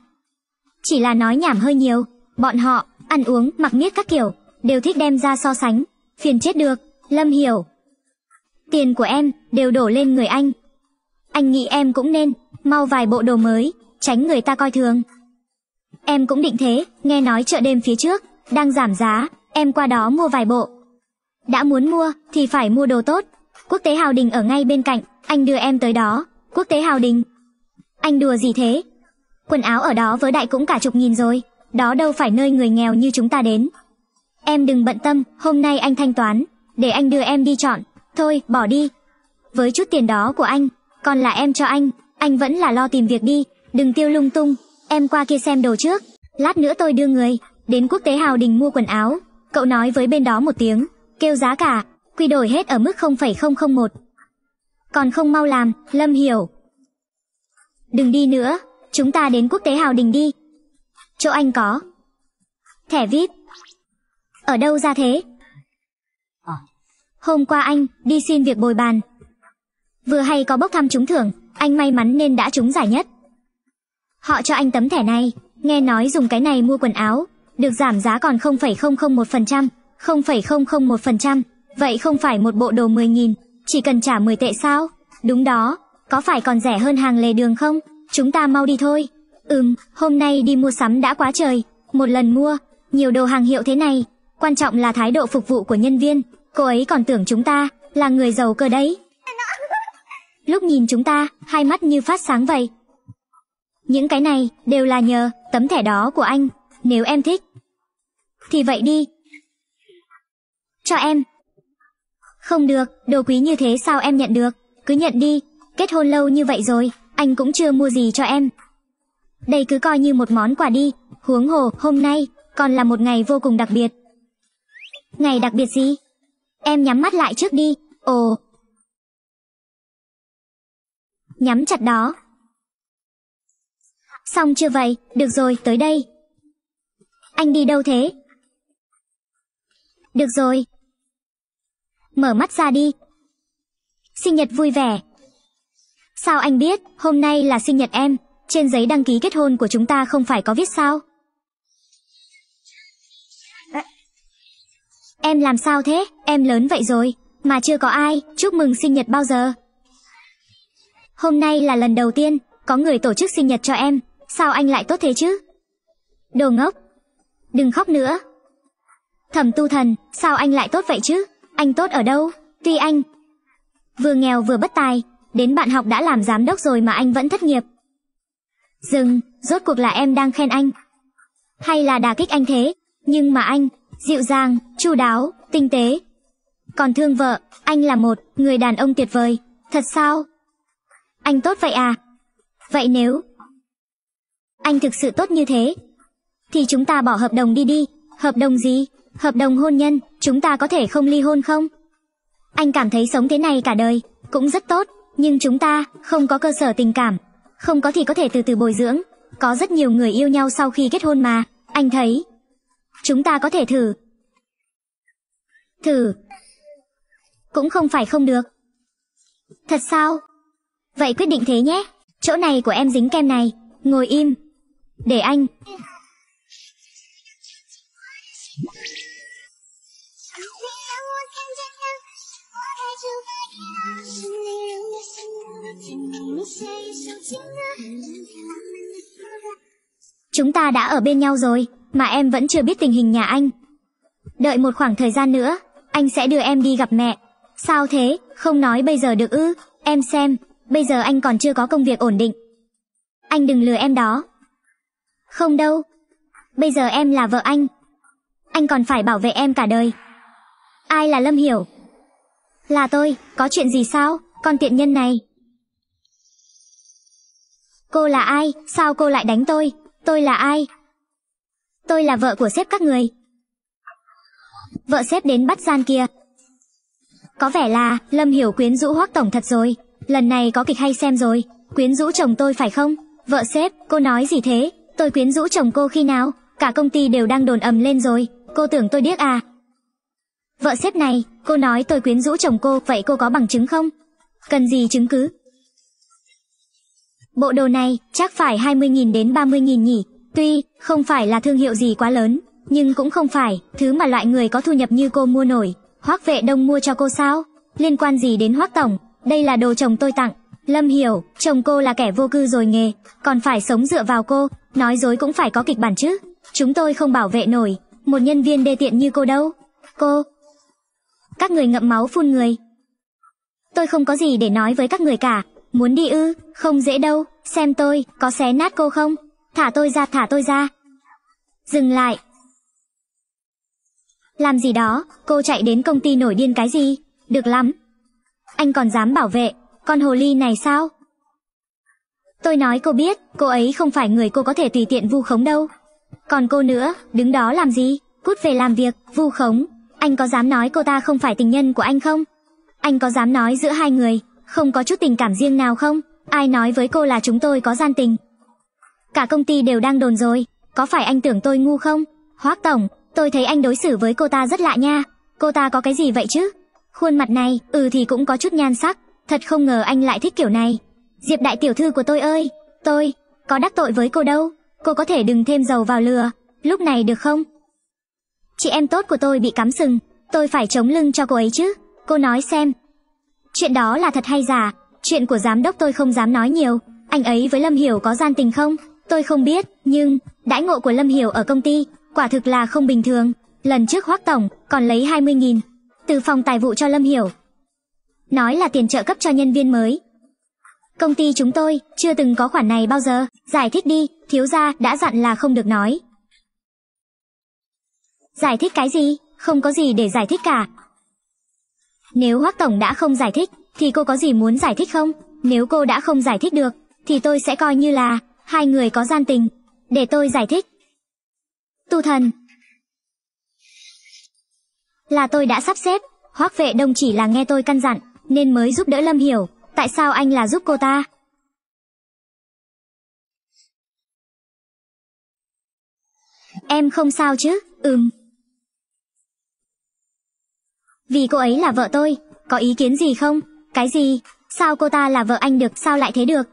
Chỉ là nói nhảm hơi nhiều, bọn họ ăn uống, mặc miết các kiểu, đều thích đem ra so sánh, phiền chết được, Lâm hiểu. Tiền của em đều đổ lên người anh. Anh nghĩ em cũng nên mau vài bộ đồ mới, tránh người ta coi thường. Em cũng định thế, nghe nói chợ đêm phía trước, đang giảm giá, em qua đó mua vài bộ. Đã muốn mua, thì phải mua đồ tốt. Quốc tế Hào Đình ở ngay bên cạnh, anh đưa em tới đó. Quốc tế Hào Đình. Anh đùa gì thế? Quần áo ở đó với đại cũng cả chục nghìn rồi, đó đâu phải nơi người nghèo như chúng ta đến. Em đừng bận tâm, hôm nay anh thanh toán, để anh đưa em đi chọn. Thôi, bỏ đi. Với chút tiền đó của anh, còn là em cho anh, anh vẫn là lo tìm việc đi đừng tiêu lung tung em qua kia xem đồ trước lát nữa tôi đưa người đến quốc tế hào đình mua quần áo cậu nói với bên đó một tiếng kêu giá cả quy đổi hết ở mức 0,001 còn không mau làm lâm hiểu đừng đi nữa chúng ta đến quốc tế hào đình đi chỗ anh có thẻ vip ở đâu ra thế à. hôm qua anh đi xin việc bồi bàn vừa hay có bốc thăm trúng thưởng anh may mắn nên đã trúng giải nhất. Họ cho anh tấm thẻ này, nghe nói dùng cái này mua quần áo, được giảm giá còn 0,001%, 0,001%, vậy không phải một bộ đồ 10.000, chỉ cần trả 10 tệ sao? Đúng đó, có phải còn rẻ hơn hàng lề đường không? Chúng ta mau đi thôi. Ừm, hôm nay đi mua sắm đã quá trời, một lần mua, nhiều đồ hàng hiệu thế này, quan trọng là thái độ phục vụ của nhân viên, cô ấy còn tưởng chúng ta là người giàu cơ đấy lúc nhìn chúng ta, hai mắt như phát sáng vậy. Những cái này đều là nhờ tấm thẻ đó của anh, nếu em thích. Thì vậy đi. Cho em. Không được, đồ quý như thế sao em nhận được, cứ nhận đi, kết hôn lâu như vậy rồi, anh cũng chưa mua gì cho em. Đây cứ coi như một món quà đi, huống hồ hôm nay còn là một ngày vô cùng đặc biệt. Ngày đặc biệt gì? Em nhắm mắt lại trước đi. Ồ, nhắm chặt đó. Xong chưa vậy, được rồi, tới đây. Anh đi đâu thế? Được rồi. Mở mắt ra đi. Sinh nhật vui vẻ. Sao anh biết, hôm nay là sinh nhật em, trên giấy đăng ký kết hôn của chúng ta không phải có viết sao? À. Em làm sao thế, em lớn vậy rồi, mà chưa có ai, chúc mừng sinh nhật bao giờ. Hôm nay là lần đầu tiên có người tổ chức sinh nhật cho em, sao anh lại tốt thế chứ? Đồ ngốc, đừng khóc nữa. Thẩm tu thần, sao anh lại tốt vậy chứ? Anh tốt ở đâu? Tuy anh vừa nghèo vừa bất tài, đến bạn học đã làm giám đốc rồi mà anh vẫn thất nghiệp. Dừng, rốt cuộc là em đang khen anh. Hay là đà kích anh thế, nhưng mà anh, dịu dàng, chu đáo, tinh tế. Còn thương vợ, anh là một người đàn ông tuyệt vời, thật sao? Anh tốt vậy à? Vậy nếu anh thực sự tốt như thế, thì chúng ta bỏ hợp đồng đi đi. Hợp đồng gì? Hợp đồng hôn nhân, chúng ta có thể không ly hôn không? Anh cảm thấy sống thế này cả đời cũng rất tốt, nhưng chúng ta không có cơ sở tình cảm, không có thì có thể từ từ bồi dưỡng. Có rất nhiều người yêu nhau sau khi kết hôn mà, anh thấy. Chúng ta có thể thử. Thử. Cũng không phải không được. Thật sao? Vậy quyết định thế nhé Chỗ này của em dính kem này Ngồi im Để anh Chúng ta đã ở bên nhau rồi Mà em vẫn chưa biết tình hình nhà anh Đợi một khoảng thời gian nữa Anh sẽ đưa em đi gặp mẹ Sao thế, không nói bây giờ được ư Em xem, bây giờ anh còn chưa có công việc ổn định. Anh đừng lừa em đó. Không đâu. Bây giờ em là vợ anh. Anh còn phải bảo vệ em cả đời. Ai là Lâm Hiểu? Là tôi, có chuyện gì sao, con tiện nhân này? Cô là ai, sao cô lại đánh tôi? Tôi là ai? Tôi là vợ của sếp các người. Vợ sếp đến bắt gian kia. Có vẻ là Lâm Hiểu quyến rũ Hoắc tổng thật rồi lần này có kịch hay xem rồi, quyến rũ chồng tôi phải không? Vợ sếp, cô nói gì thế? Tôi quyến rũ chồng cô khi nào? Cả công ty đều đang đồn ầm lên rồi, cô tưởng tôi điếc à? Vợ sếp này, cô nói tôi quyến rũ chồng cô, vậy cô có bằng chứng không? Cần gì chứng cứ? Bộ đồ này chắc phải 20.000 đến 30.000 nhỉ, tuy không phải là thương hiệu gì quá lớn, nhưng cũng không phải thứ mà loại người có thu nhập như cô mua nổi. Hoắc Vệ Đông mua cho cô sao? Liên quan gì đến Hoắc tổng? Đây là đồ chồng tôi tặng. Lâm hiểu, chồng cô là kẻ vô cư rồi nghề, còn phải sống dựa vào cô, nói dối cũng phải có kịch bản chứ. Chúng tôi không bảo vệ nổi, một nhân viên đê tiện như cô đâu. Cô. Các người ngậm máu phun người. Tôi không có gì để nói với các người cả, muốn đi ư, không dễ đâu, xem tôi, có xé nát cô không? Thả tôi ra, thả tôi ra. Dừng lại. Làm gì đó, cô chạy đến công ty nổi điên cái gì? Được lắm, anh còn dám bảo vệ con hồ ly này sao? Tôi nói cô biết, cô ấy không phải người cô có thể tùy tiện vu khống đâu. Còn cô nữa, đứng đó làm gì? Cút về làm việc, vu khống. Anh có dám nói cô ta không phải tình nhân của anh không? Anh có dám nói giữa hai người, không có chút tình cảm riêng nào không? Ai nói với cô là chúng tôi có gian tình? Cả công ty đều đang đồn rồi, có phải anh tưởng tôi ngu không? Hoác Tổng, tôi thấy anh đối xử với cô ta rất lạ nha. Cô ta có cái gì vậy chứ? Khuôn mặt này, ừ thì cũng có chút nhan sắc, thật không ngờ anh lại thích kiểu này. Diệp đại tiểu thư của tôi ơi, tôi, có đắc tội với cô đâu, cô có thể đừng thêm dầu vào lửa, lúc này được không? Chị em tốt của tôi bị cắm sừng, tôi phải chống lưng cho cô ấy chứ, cô nói xem. Chuyện đó là thật hay giả, chuyện của giám đốc tôi không dám nói nhiều, anh ấy với Lâm Hiểu có gian tình không, tôi không biết, nhưng, đãi ngộ của Lâm Hiểu ở công ty, quả thực là không bình thường. Lần trước Hoác Tổng còn lấy 20.000, từ phòng tài vụ cho Lâm Hiểu. Nói là tiền trợ cấp cho nhân viên mới. Công ty chúng tôi chưa từng có khoản này bao giờ, giải thích đi, thiếu gia đã dặn là không được nói. Giải thích cái gì, không có gì để giải thích cả. Nếu Hoắc Tổng đã không giải thích, thì cô có gì muốn giải thích không? Nếu cô đã không giải thích được, thì tôi sẽ coi như là hai người có gian tình, để tôi giải thích. Tu thần, là tôi đã sắp xếp hoác vệ đông chỉ là nghe tôi căn dặn nên mới giúp đỡ lâm hiểu tại sao anh là giúp cô ta em không sao chứ ừm vì cô ấy là vợ tôi có ý kiến gì không cái gì sao cô ta là vợ anh được sao lại thế được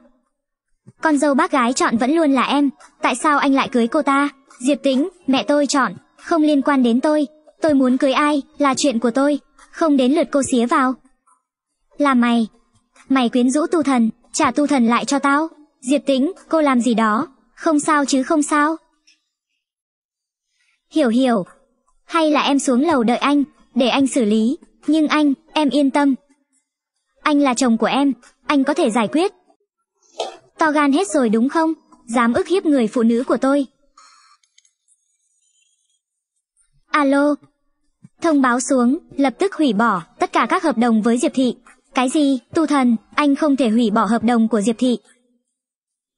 con dâu bác gái chọn vẫn luôn là em tại sao anh lại cưới cô ta diệp tĩnh mẹ tôi chọn không liên quan đến tôi Tôi muốn cưới ai, là chuyện của tôi, không đến lượt cô xía vào. Là mày. Mày quyến rũ tu thần, trả tu thần lại cho tao. Diệp tĩnh, cô làm gì đó, không sao chứ không sao. Hiểu hiểu. Hay là em xuống lầu đợi anh, để anh xử lý, nhưng anh, em yên tâm. Anh là chồng của em, anh có thể giải quyết. To gan hết rồi đúng không? Dám ức hiếp người phụ nữ của tôi, Alo. Thông báo xuống, lập tức hủy bỏ tất cả các hợp đồng với Diệp Thị. Cái gì? Tu thần, anh không thể hủy bỏ hợp đồng của Diệp Thị.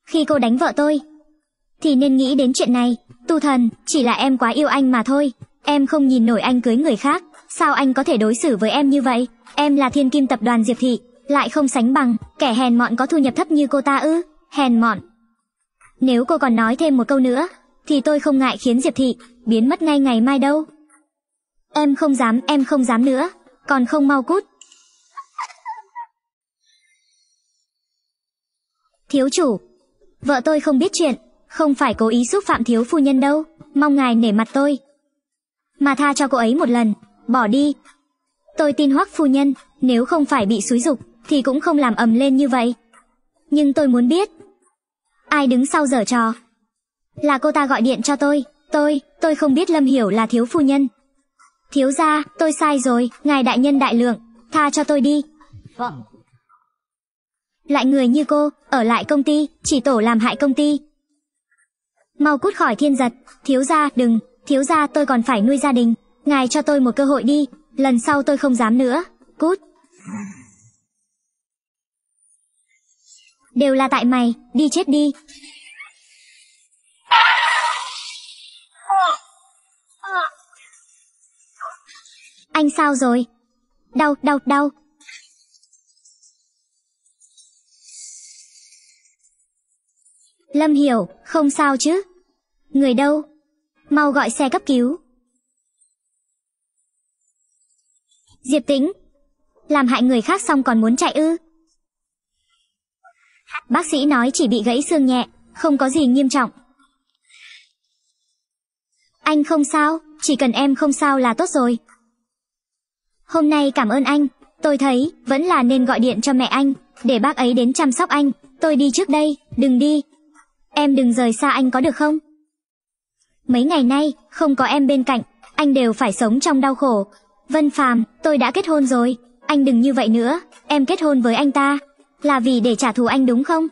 Khi cô đánh vợ tôi, thì nên nghĩ đến chuyện này. Tu thần, chỉ là em quá yêu anh mà thôi. Em không nhìn nổi anh cưới người khác. Sao anh có thể đối xử với em như vậy? Em là thiên kim tập đoàn Diệp Thị, lại không sánh bằng kẻ hèn mọn có thu nhập thấp như cô ta ư? Hèn mọn. Nếu cô còn nói thêm một câu nữa, thì tôi không ngại khiến Diệp Thị biến mất ngay ngày mai đâu. Em không dám, em không dám nữa, còn không mau cút. Thiếu chủ, vợ tôi không biết chuyện, không phải cố ý xúc phạm thiếu phu nhân đâu, mong ngài nể mặt tôi. Mà tha cho cô ấy một lần, bỏ đi. Tôi tin hoắc phu nhân, nếu không phải bị xúi dục, thì cũng không làm ầm lên như vậy. Nhưng tôi muốn biết, ai đứng sau giở trò? Là cô ta gọi điện cho tôi, Tôi, tôi không biết Lâm Hiểu là thiếu phu nhân. Thiếu gia, tôi sai rồi, ngài đại nhân đại lượng, tha cho tôi đi. Vâng. Lại người như cô, ở lại công ty, chỉ tổ làm hại công ty. Mau cút khỏi thiên giật, thiếu gia đừng, thiếu gia tôi còn phải nuôi gia đình, ngài cho tôi một cơ hội đi, lần sau tôi không dám nữa, cút. Đều là tại mày, đi chết đi. Anh sao rồi? Đau, đau, đau. Lâm hiểu, không sao chứ? Người đâu? Mau gọi xe cấp cứu. Diệp Tĩnh, làm hại người khác xong còn muốn chạy ư? Bác sĩ nói chỉ bị gãy xương nhẹ, không có gì nghiêm trọng. Anh không sao, chỉ cần em không sao là tốt rồi. Hôm nay cảm ơn anh, tôi thấy vẫn là nên gọi điện cho mẹ anh, để bác ấy đến chăm sóc anh. Tôi đi trước đây, đừng đi. Em đừng rời xa anh có được không? Mấy ngày nay, không có em bên cạnh, anh đều phải sống trong đau khổ. Vân Phàm, tôi đã kết hôn rồi, anh đừng như vậy nữa, em kết hôn với anh ta, là vì để trả thù anh đúng không?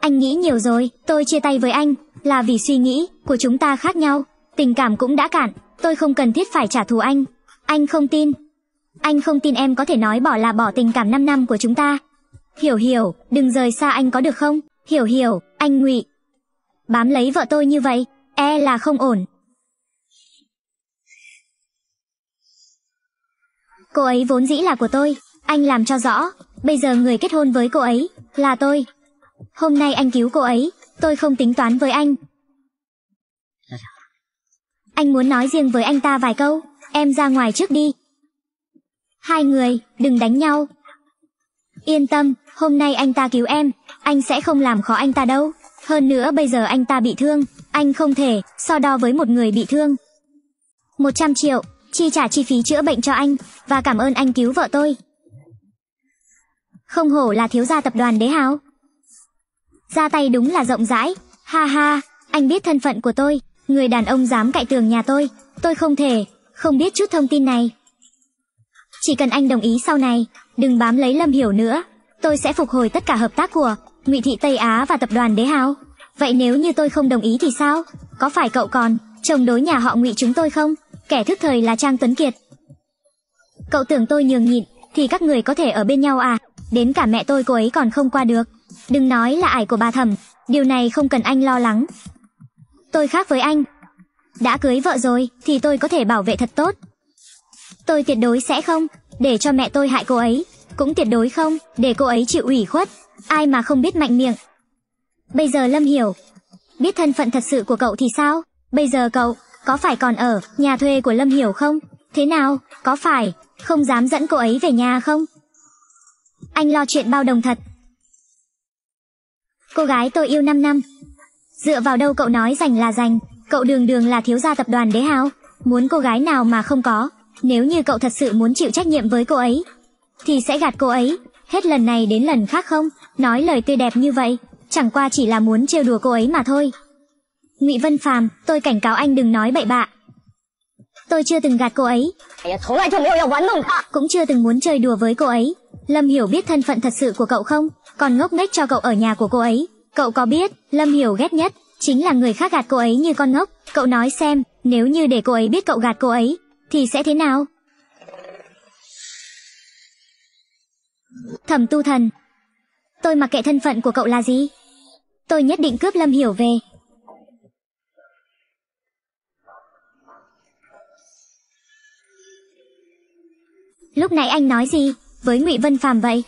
Anh nghĩ nhiều rồi, tôi chia tay với anh, là vì suy nghĩ của chúng ta khác nhau, tình cảm cũng đã cạn, tôi không cần thiết phải trả thù anh, anh không tin anh không tin em có thể nói bỏ là bỏ tình cảm 5 năm của chúng ta hiểu hiểu đừng rời xa anh có được không hiểu hiểu anh ngụy bám lấy vợ tôi như vậy e là không ổn cô ấy vốn dĩ là của tôi anh làm cho rõ bây giờ người kết hôn với cô ấy là tôi hôm nay anh cứu cô ấy tôi không tính toán với anh anh muốn nói riêng với anh ta vài câu em ra ngoài trước đi. Hai người, đừng đánh nhau. Yên tâm, hôm nay anh ta cứu em, anh sẽ không làm khó anh ta đâu. Hơn nữa bây giờ anh ta bị thương, anh không thể so đo với một người bị thương. 100 triệu, chi trả chi phí chữa bệnh cho anh, và cảm ơn anh cứu vợ tôi. Không hổ là thiếu gia tập đoàn đế hào. Ra tay đúng là rộng rãi, ha ha, anh biết thân phận của tôi, người đàn ông dám cậy tường nhà tôi, tôi không thể không biết chút thông tin này. Chỉ cần anh đồng ý sau này, đừng bám lấy Lâm Hiểu nữa, tôi sẽ phục hồi tất cả hợp tác của Ngụy Thị Tây Á và tập đoàn Đế Hào. Vậy nếu như tôi không đồng ý thì sao? Có phải cậu còn chống đối nhà họ Ngụy chúng tôi không? Kẻ thức thời là Trang Tuấn Kiệt. Cậu tưởng tôi nhường nhịn thì các người có thể ở bên nhau à? Đến cả mẹ tôi cô ấy còn không qua được. Đừng nói là ải của bà thẩm, điều này không cần anh lo lắng. Tôi khác với anh, đã cưới vợ rồi thì tôi có thể bảo vệ thật tốt. Tôi tuyệt đối sẽ không để cho mẹ tôi hại cô ấy, cũng tuyệt đối không để cô ấy chịu ủy khuất, ai mà không biết mạnh miệng. Bây giờ Lâm hiểu, biết thân phận thật sự của cậu thì sao? Bây giờ cậu có phải còn ở nhà thuê của Lâm hiểu không? Thế nào, có phải không dám dẫn cô ấy về nhà không? Anh lo chuyện bao đồng thật. Cô gái tôi yêu 5 năm. Dựa vào đâu cậu nói dành là dành, Cậu đường đường là thiếu gia tập đoàn đế hào, muốn cô gái nào mà không có. Nếu như cậu thật sự muốn chịu trách nhiệm với cô ấy, thì sẽ gạt cô ấy, hết lần này đến lần khác không, nói lời tươi đẹp như vậy, chẳng qua chỉ là muốn trêu đùa cô ấy mà thôi. Ngụy Vân Phàm, tôi cảnh cáo anh đừng nói bậy bạ. Tôi chưa từng gạt cô ấy, cũng chưa từng muốn chơi đùa với cô ấy. Lâm Hiểu biết thân phận thật sự của cậu không? Còn ngốc nghếch cho cậu ở nhà của cô ấy. Cậu có biết, Lâm Hiểu ghét nhất chính là người khác gạt cô ấy như con ngốc cậu nói xem nếu như để cô ấy biết cậu gạt cô ấy thì sẽ thế nào thẩm tu thần tôi mặc kệ thân phận của cậu là gì tôi nhất định cướp lâm hiểu về lúc nãy anh nói gì với ngụy vân phàm vậy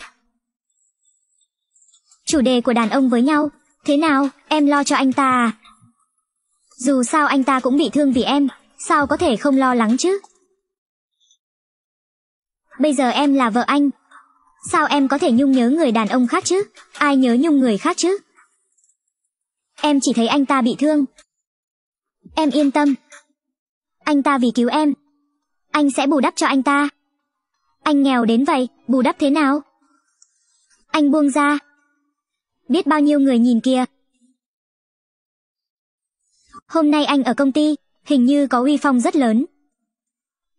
chủ đề của đàn ông với nhau Thế nào, em lo cho anh ta à? Dù sao anh ta cũng bị thương vì em, sao có thể không lo lắng chứ? Bây giờ em là vợ anh, sao em có thể nhung nhớ người đàn ông khác chứ? Ai nhớ nhung người khác chứ? Em chỉ thấy anh ta bị thương. Em yên tâm. Anh ta vì cứu em. Anh sẽ bù đắp cho anh ta. Anh nghèo đến vậy, bù đắp thế nào? Anh buông ra, biết bao nhiêu người nhìn kia Hôm nay anh ở công ty, hình như có uy phong rất lớn.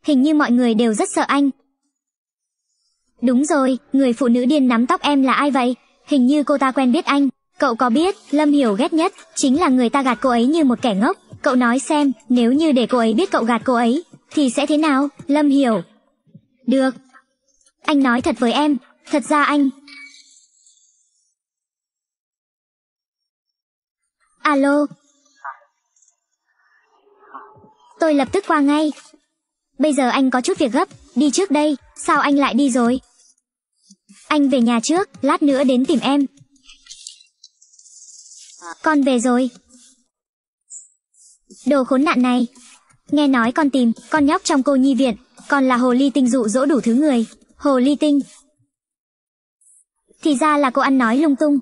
Hình như mọi người đều rất sợ anh. Đúng rồi, người phụ nữ điên nắm tóc em là ai vậy? Hình như cô ta quen biết anh. Cậu có biết, Lâm Hiểu ghét nhất, chính là người ta gạt cô ấy như một kẻ ngốc. Cậu nói xem, nếu như để cô ấy biết cậu gạt cô ấy, thì sẽ thế nào, Lâm Hiểu? Được. Anh nói thật với em, thật ra anh Alo Tôi lập tức qua ngay Bây giờ anh có chút việc gấp Đi trước đây Sao anh lại đi rồi Anh về nhà trước Lát nữa đến tìm em Con về rồi Đồ khốn nạn này Nghe nói con tìm Con nhóc trong cô nhi viện con là hồ ly tinh dụ dỗ đủ thứ người Hồ ly tinh Thì ra là cô ăn nói lung tung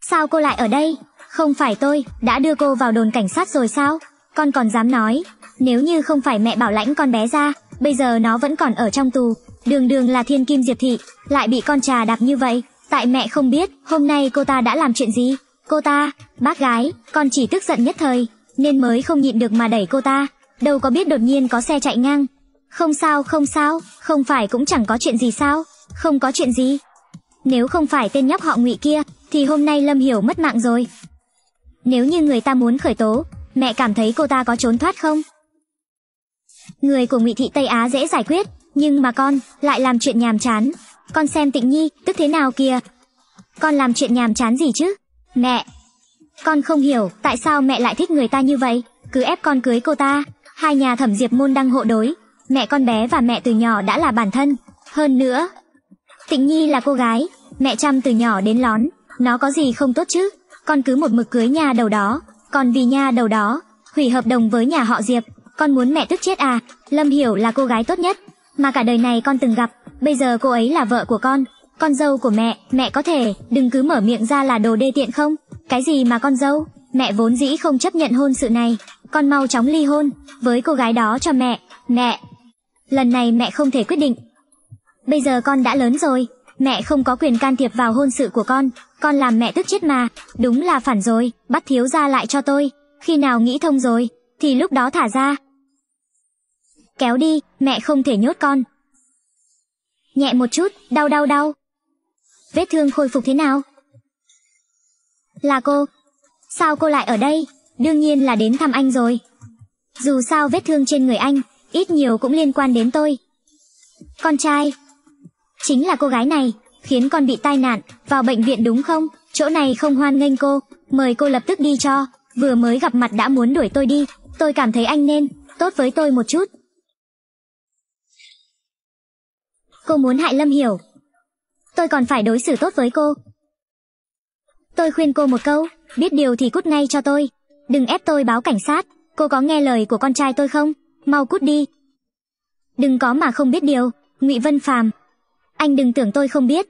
Sao cô lại ở đây không phải tôi, đã đưa cô vào đồn cảnh sát rồi sao? Con còn dám nói, nếu như không phải mẹ bảo lãnh con bé ra, bây giờ nó vẫn còn ở trong tù. Đường đường là thiên kim diệp thị, lại bị con trà đạp như vậy. Tại mẹ không biết, hôm nay cô ta đã làm chuyện gì? Cô ta, bác gái, con chỉ tức giận nhất thời, nên mới không nhịn được mà đẩy cô ta. Đâu có biết đột nhiên có xe chạy ngang. Không sao, không sao, không phải cũng chẳng có chuyện gì sao? Không có chuyện gì. Nếu không phải tên nhóc họ ngụy kia, thì hôm nay Lâm Hiểu mất mạng rồi. Nếu như người ta muốn khởi tố, mẹ cảm thấy cô ta có trốn thoát không? Người của Ngụy thị Tây Á dễ giải quyết, nhưng mà con lại làm chuyện nhàm chán. Con xem Tịnh Nhi, tức thế nào kìa? Con làm chuyện nhàm chán gì chứ? Mẹ. Con không hiểu, tại sao mẹ lại thích người ta như vậy, cứ ép con cưới cô ta. Hai nhà Thẩm Diệp môn đang hộ đối, mẹ con bé và mẹ từ nhỏ đã là bản thân, hơn nữa, Tịnh Nhi là cô gái, mẹ chăm từ nhỏ đến lón, nó có gì không tốt chứ? con cứ một mực cưới nhà đầu đó, còn vì nhà đầu đó, hủy hợp đồng với nhà họ Diệp, con muốn mẹ tức chết à? Lâm Hiểu là cô gái tốt nhất mà cả đời này con từng gặp, bây giờ cô ấy là vợ của con, con dâu của mẹ, mẹ có thể đừng cứ mở miệng ra là đồ đê tiện không? Cái gì mà con dâu? Mẹ vốn dĩ không chấp nhận hôn sự này, con mau chóng ly hôn với cô gái đó cho mẹ, mẹ. Lần này mẹ không thể quyết định. Bây giờ con đã lớn rồi, mẹ không có quyền can thiệp vào hôn sự của con, con làm mẹ tức chết mà, đúng là phản rồi, bắt thiếu ra lại cho tôi, khi nào nghĩ thông rồi, thì lúc đó thả ra. Kéo đi, mẹ không thể nhốt con. Nhẹ một chút, đau đau đau. Vết thương khôi phục thế nào? Là cô. Sao cô lại ở đây? Đương nhiên là đến thăm anh rồi. Dù sao vết thương trên người anh, ít nhiều cũng liên quan đến tôi. Con trai, Chính là cô gái này, khiến con bị tai nạn, vào bệnh viện đúng không? Chỗ này không hoan nghênh cô, mời cô lập tức đi cho. Vừa mới gặp mặt đã muốn đuổi tôi đi, tôi cảm thấy anh nên tốt với tôi một chút. Cô muốn hại Lâm Hiểu. Tôi còn phải đối xử tốt với cô. Tôi khuyên cô một câu, biết điều thì cút ngay cho tôi. Đừng ép tôi báo cảnh sát, cô có nghe lời của con trai tôi không? Mau cút đi. Đừng có mà không biết điều, Ngụy Vân Phàm, anh đừng tưởng tôi không biết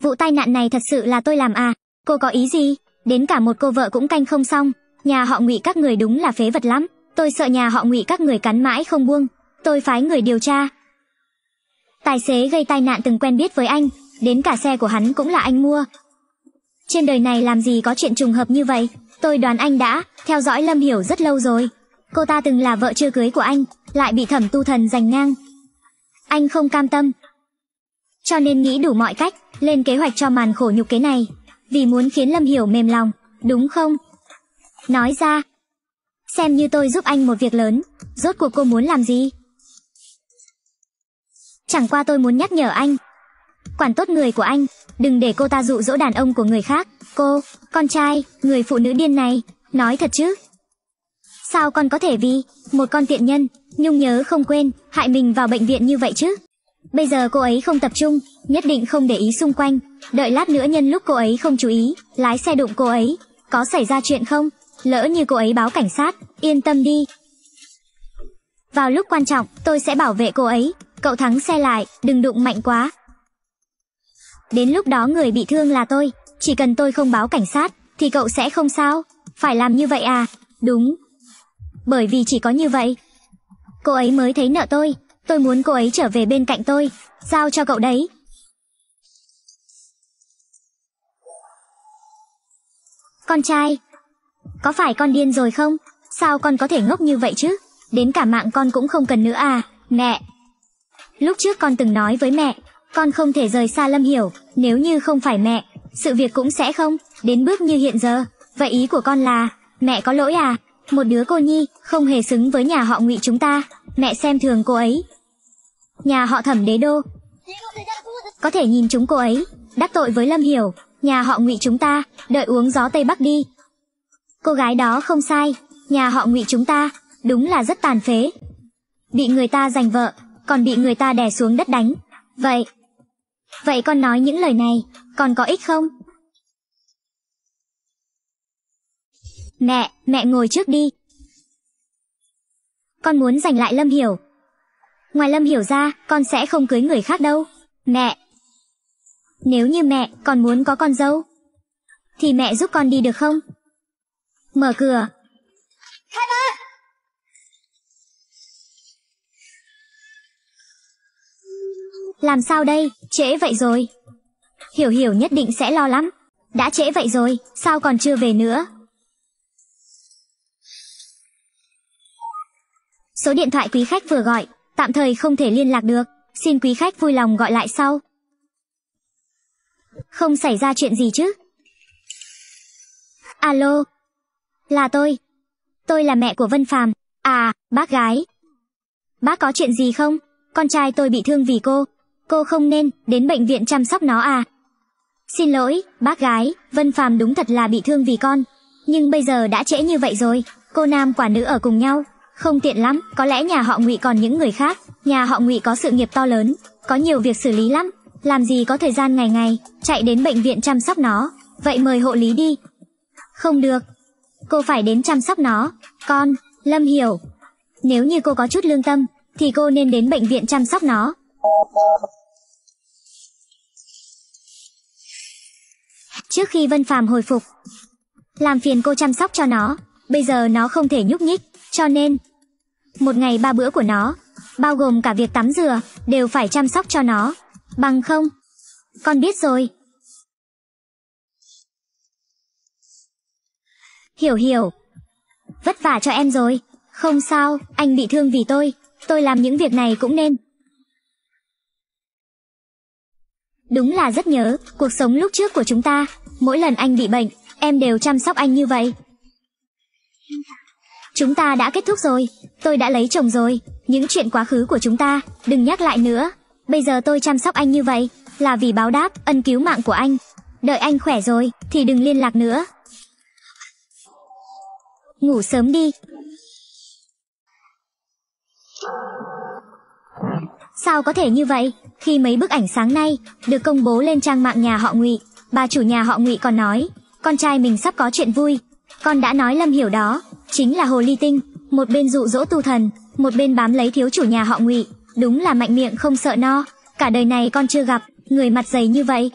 vụ tai nạn này thật sự là tôi làm à cô có ý gì đến cả một cô vợ cũng canh không xong nhà họ ngụy các người đúng là phế vật lắm tôi sợ nhà họ ngụy các người cắn mãi không buông tôi phái người điều tra tài xế gây tai nạn từng quen biết với anh đến cả xe của hắn cũng là anh mua trên đời này làm gì có chuyện trùng hợp như vậy tôi đoán anh đã theo dõi lâm hiểu rất lâu rồi cô ta từng là vợ chưa cưới của anh lại bị thẩm tu thần giành ngang anh không cam tâm cho nên nghĩ đủ mọi cách, lên kế hoạch cho màn khổ nhục kế này, vì muốn khiến Lâm Hiểu mềm lòng, đúng không? Nói ra, xem như tôi giúp anh một việc lớn, rốt cuộc cô muốn làm gì? Chẳng qua tôi muốn nhắc nhở anh, quản tốt người của anh, đừng để cô ta dụ dỗ đàn ông của người khác, cô, con trai, người phụ nữ điên này, nói thật chứ? Sao con có thể vì một con tiện nhân, nhung nhớ không quên, hại mình vào bệnh viện như vậy chứ? Bây giờ cô ấy không tập trung, nhất định không để ý xung quanh. Đợi lát nữa nhân lúc cô ấy không chú ý, lái xe đụng cô ấy. Có xảy ra chuyện không? Lỡ như cô ấy báo cảnh sát, yên tâm đi. Vào lúc quan trọng, tôi sẽ bảo vệ cô ấy. Cậu thắng xe lại, đừng đụng mạnh quá. Đến lúc đó người bị thương là tôi, chỉ cần tôi không báo cảnh sát, thì cậu sẽ không sao. Phải làm như vậy à? Đúng. Bởi vì chỉ có như vậy, cô ấy mới thấy nợ tôi, Tôi muốn cô ấy trở về bên cạnh tôi, giao cho cậu đấy. Con trai, có phải con điên rồi không? Sao con có thể ngốc như vậy chứ? Đến cả mạng con cũng không cần nữa à, mẹ. Lúc trước con từng nói với mẹ, con không thể rời xa Lâm Hiểu, nếu như không phải mẹ, sự việc cũng sẽ không đến bước như hiện giờ. Vậy ý của con là, mẹ có lỗi à? Một đứa cô nhi không hề xứng với nhà họ Ngụy chúng ta, mẹ xem thường cô ấy, nhà họ Thẩm Đế Đô. Có thể nhìn chúng cô ấy, đắc tội với Lâm Hiểu, nhà họ Ngụy chúng ta, đợi uống gió Tây Bắc đi. Cô gái đó không sai, nhà họ Ngụy chúng ta, đúng là rất tàn phế. Bị người ta giành vợ, còn bị người ta đè xuống đất đánh. Vậy, vậy con nói những lời này, còn có ích không? Mẹ, mẹ ngồi trước đi. Con muốn giành lại Lâm Hiểu, Ngoài Lâm Hiểu ra, con sẽ không cưới người khác đâu. Mẹ. Nếu như mẹ còn muốn có con dâu, thì mẹ giúp con đi được không? Mở cửa. Khai ba. Làm sao đây, trễ vậy rồi. Hiểu hiểu nhất định sẽ lo lắm. Đã trễ vậy rồi, sao còn chưa về nữa? Số điện thoại quý khách vừa gọi tạm thời không thể liên lạc được, xin quý khách vui lòng gọi lại sau. Không xảy ra chuyện gì chứ? Alo, là tôi. Tôi là mẹ của Vân Phàm. À, bác gái. Bác có chuyện gì không? Con trai tôi bị thương vì cô. Cô không nên đến bệnh viện chăm sóc nó à? Xin lỗi, bác gái, Vân Phàm đúng thật là bị thương vì con, nhưng bây giờ đã trễ như vậy rồi, cô nam quả nữ ở cùng nhau, không tiện lắm, có lẽ nhà họ Ngụy còn những người khác, nhà họ Ngụy có sự nghiệp to lớn, có nhiều việc xử lý lắm, làm gì có thời gian ngày ngày chạy đến bệnh viện chăm sóc nó, vậy mời hộ lý đi. Không được, cô phải đến chăm sóc nó, con, Lâm hiểu. Nếu như cô có chút lương tâm, thì cô nên đến bệnh viện chăm sóc nó. Trước khi Vân Phàm hồi phục, làm phiền cô chăm sóc cho nó, bây giờ nó không thể nhúc nhích, cho nên, một ngày ba bữa của nó, bao gồm cả việc tắm rửa, đều phải chăm sóc cho nó. Bằng không, con biết rồi. Hiểu hiểu, vất vả cho em rồi. Không sao, anh bị thương vì tôi, tôi làm những việc này cũng nên. Đúng là rất nhớ cuộc sống lúc trước của chúng ta, mỗi lần anh bị bệnh, em đều chăm sóc anh như vậy. Chúng ta đã kết thúc rồi, tôi đã lấy chồng rồi, những chuyện quá khứ của chúng ta, đừng nhắc lại nữa. Bây giờ tôi chăm sóc anh như vậy, là vì báo đáp ân cứu mạng của anh. Đợi anh khỏe rồi, thì đừng liên lạc nữa. Ngủ sớm đi. Sao có thể như vậy? Khi mấy bức ảnh sáng nay được công bố lên trang mạng nhà họ Ngụy, bà chủ nhà họ Ngụy còn nói, con trai mình sắp có chuyện vui. Con đã nói Lâm Hiểu đó, chính là hồ ly tinh, một bên dụ dỗ tu thần, một bên bám lấy thiếu chủ nhà họ Ngụy, đúng là mạnh miệng không sợ no, cả đời này con chưa gặp người mặt dày như vậy.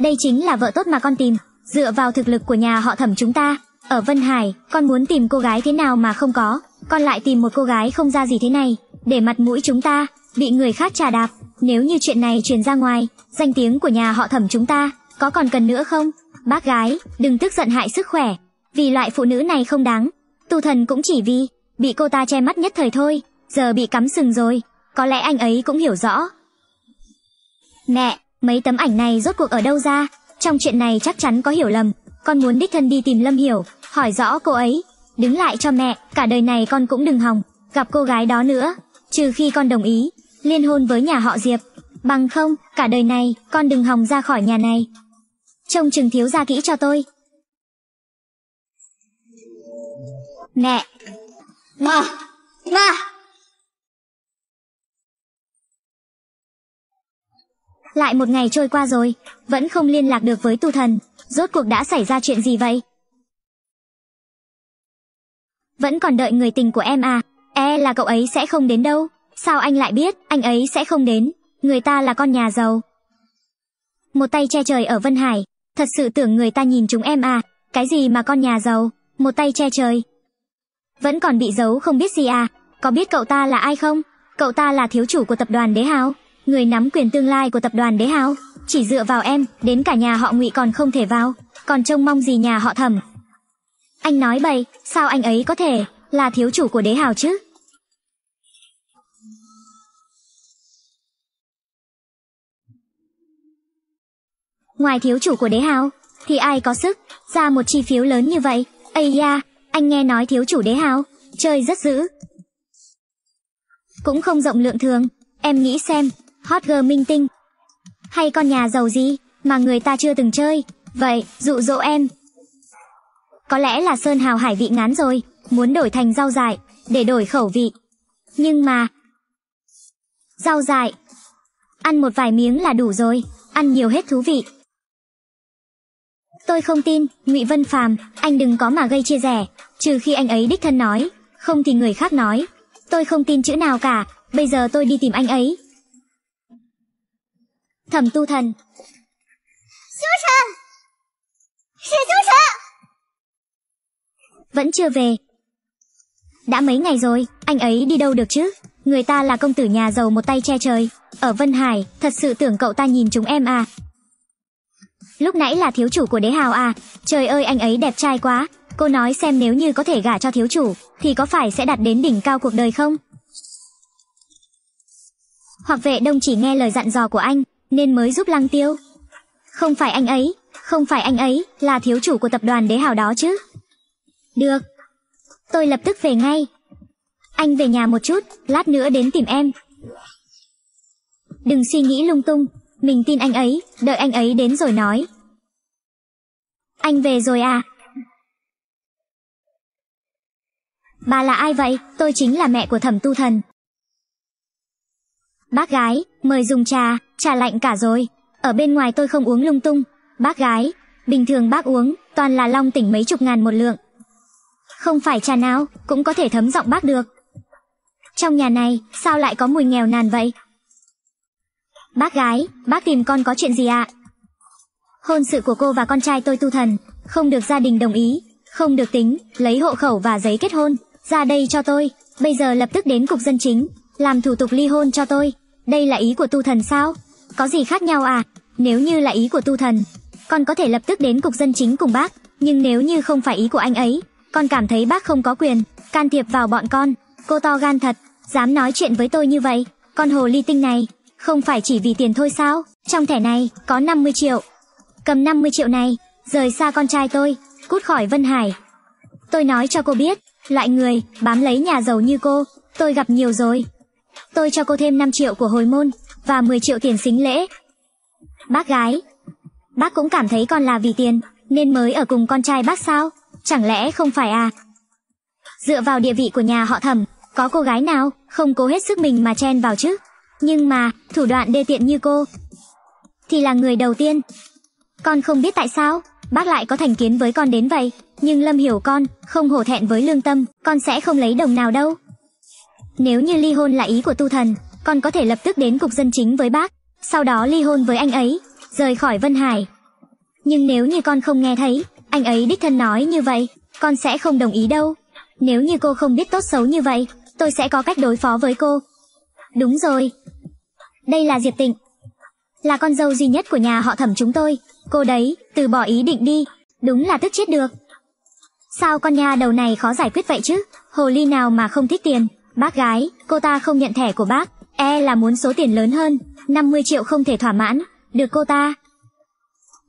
Đây chính là vợ tốt mà con tìm, dựa vào thực lực của nhà họ Thẩm chúng ta, ở Vân Hải, con muốn tìm cô gái thế nào mà không có, con lại tìm một cô gái không ra gì thế này, để mặt mũi chúng ta bị người khác trà đạp. Nếu như chuyện này truyền ra ngoài, danh tiếng của nhà họ thẩm chúng ta có còn cần nữa không? Bác gái, đừng tức giận hại sức khỏe, vì loại phụ nữ này không đáng. Tu thần cũng chỉ vì bị cô ta che mắt nhất thời thôi, giờ bị cắm sừng rồi, có lẽ anh ấy cũng hiểu rõ. Mẹ, mấy tấm ảnh này rốt cuộc ở đâu ra? Trong chuyện này chắc chắn có hiểu lầm, con muốn đích thân đi tìm Lâm Hiểu, hỏi rõ cô ấy. Đứng lại cho mẹ, cả đời này con cũng đừng hòng, gặp cô gái đó nữa, trừ khi con đồng ý, liên hôn với nhà họ Diệp, bằng không, cả đời này con đừng hòng ra khỏi nhà này. Trông chừng thiếu gia kỹ cho tôi. Mẹ. Mà, mà. Lại một ngày trôi qua rồi, vẫn không liên lạc được với tu thần, rốt cuộc đã xảy ra chuyện gì vậy? Vẫn còn đợi người tình của em à, e là cậu ấy sẽ không đến đâu. Sao anh lại biết, anh ấy sẽ không đến, người ta là con nhà giàu. Một tay che trời ở Vân Hải, thật sự tưởng người ta nhìn chúng em à, cái gì mà con nhà giàu, một tay che trời. Vẫn còn bị giấu không biết gì à, có biết cậu ta là ai không? Cậu ta là thiếu chủ của tập đoàn Đế Hào, người nắm quyền tương lai của tập đoàn Đế Hào. Chỉ dựa vào em, đến cả nhà họ ngụy còn không thể vào, còn trông mong gì nhà họ thẩm. Anh nói bậy, sao anh ấy có thể là thiếu chủ của Đế Hào chứ? Ngoài thiếu chủ của đế hào, thì ai có sức ra một chi phiếu lớn như vậy? Ây da, anh nghe nói thiếu chủ đế hào, chơi rất dữ. Cũng không rộng lượng thường, em nghĩ xem, hot girl minh tinh. Hay con nhà giàu gì mà người ta chưa từng chơi, vậy dụ dỗ em. Có lẽ là Sơn Hào Hải vị ngán rồi, muốn đổi thành rau dại, để đổi khẩu vị. Nhưng mà... Rau dại, ăn một vài miếng là đủ rồi, ăn nhiều hết thú vị tôi không tin ngụy vân phàm anh đừng có mà gây chia rẽ trừ khi anh ấy đích thân nói không thì người khác nói tôi không tin chữ nào cả bây giờ tôi đi tìm anh ấy thẩm tu thần vẫn chưa về đã mấy ngày rồi anh ấy đi đâu được chứ người ta là công tử nhà giàu một tay che trời ở vân hải thật sự tưởng cậu ta nhìn chúng em à lúc nãy là thiếu chủ của đế hào à trời ơi anh ấy đẹp trai quá cô nói xem nếu như có thể gả cho thiếu chủ thì có phải sẽ đạt đến đỉnh cao cuộc đời không hoặc vệ đông chỉ nghe lời dặn dò của anh nên mới giúp lăng tiêu không phải anh ấy không phải anh ấy là thiếu chủ của tập đoàn đế hào đó chứ được tôi lập tức về ngay anh về nhà một chút lát nữa đến tìm em đừng suy nghĩ lung tung mình tin anh ấy, đợi anh ấy đến rồi nói. Anh về rồi à? Bà là ai vậy? Tôi chính là mẹ của thẩm tu thần. Bác gái, mời dùng trà, trà lạnh cả rồi. Ở bên ngoài tôi không uống lung tung. Bác gái, bình thường bác uống, toàn là long tỉnh mấy chục ngàn một lượng. Không phải trà nào, cũng có thể thấm giọng bác được. Trong nhà này, sao lại có mùi nghèo nàn vậy? Bác gái, bác tìm con có chuyện gì ạ? À? Hôn sự của cô và con trai tôi tu thần, không được gia đình đồng ý, không được tính, lấy hộ khẩu và giấy kết hôn, ra đây cho tôi, bây giờ lập tức đến cục dân chính, làm thủ tục ly hôn cho tôi. Đây là ý của tu thần sao? Có gì khác nhau à? Nếu như là ý của tu thần, con có thể lập tức đến cục dân chính cùng bác, nhưng nếu như không phải ý của anh ấy, con cảm thấy bác không có quyền can thiệp vào bọn con. Cô to gan thật, dám nói chuyện với tôi như vậy, con hồ ly tinh này. Không phải chỉ vì tiền thôi sao? Trong thẻ này có 50 triệu. Cầm 50 triệu này, rời xa con trai tôi, cút khỏi Vân Hải. Tôi nói cho cô biết, loại người bám lấy nhà giàu như cô, tôi gặp nhiều rồi. Tôi cho cô thêm 5 triệu của hồi môn và 10 triệu tiền xính lễ. Bác gái, bác cũng cảm thấy con là vì tiền nên mới ở cùng con trai bác sao? Chẳng lẽ không phải à? Dựa vào địa vị của nhà họ Thẩm, có cô gái nào không cố hết sức mình mà chen vào chứ? Nhưng mà, thủ đoạn đê tiện như cô thì là người đầu tiên. Con không biết tại sao, bác lại có thành kiến với con đến vậy, nhưng Lâm hiểu con, không hổ thẹn với lương tâm, con sẽ không lấy đồng nào đâu. Nếu như ly hôn là ý của tu thần, con có thể lập tức đến cục dân chính với bác, sau đó ly hôn với anh ấy, rời khỏi Vân Hải. Nhưng nếu như con không nghe thấy, anh ấy đích thân nói như vậy, con sẽ không đồng ý đâu. Nếu như cô không biết tốt xấu như vậy, tôi sẽ có cách đối phó với cô. Đúng rồi, đây là Diệp Tịnh. Là con dâu duy nhất của nhà họ thẩm chúng tôi. Cô đấy, từ bỏ ý định đi, đúng là tức chết được. Sao con nhà đầu này khó giải quyết vậy chứ? Hồ ly nào mà không thích tiền? Bác gái, cô ta không nhận thẻ của bác, e là muốn số tiền lớn hơn, 50 triệu không thể thỏa mãn, được cô ta.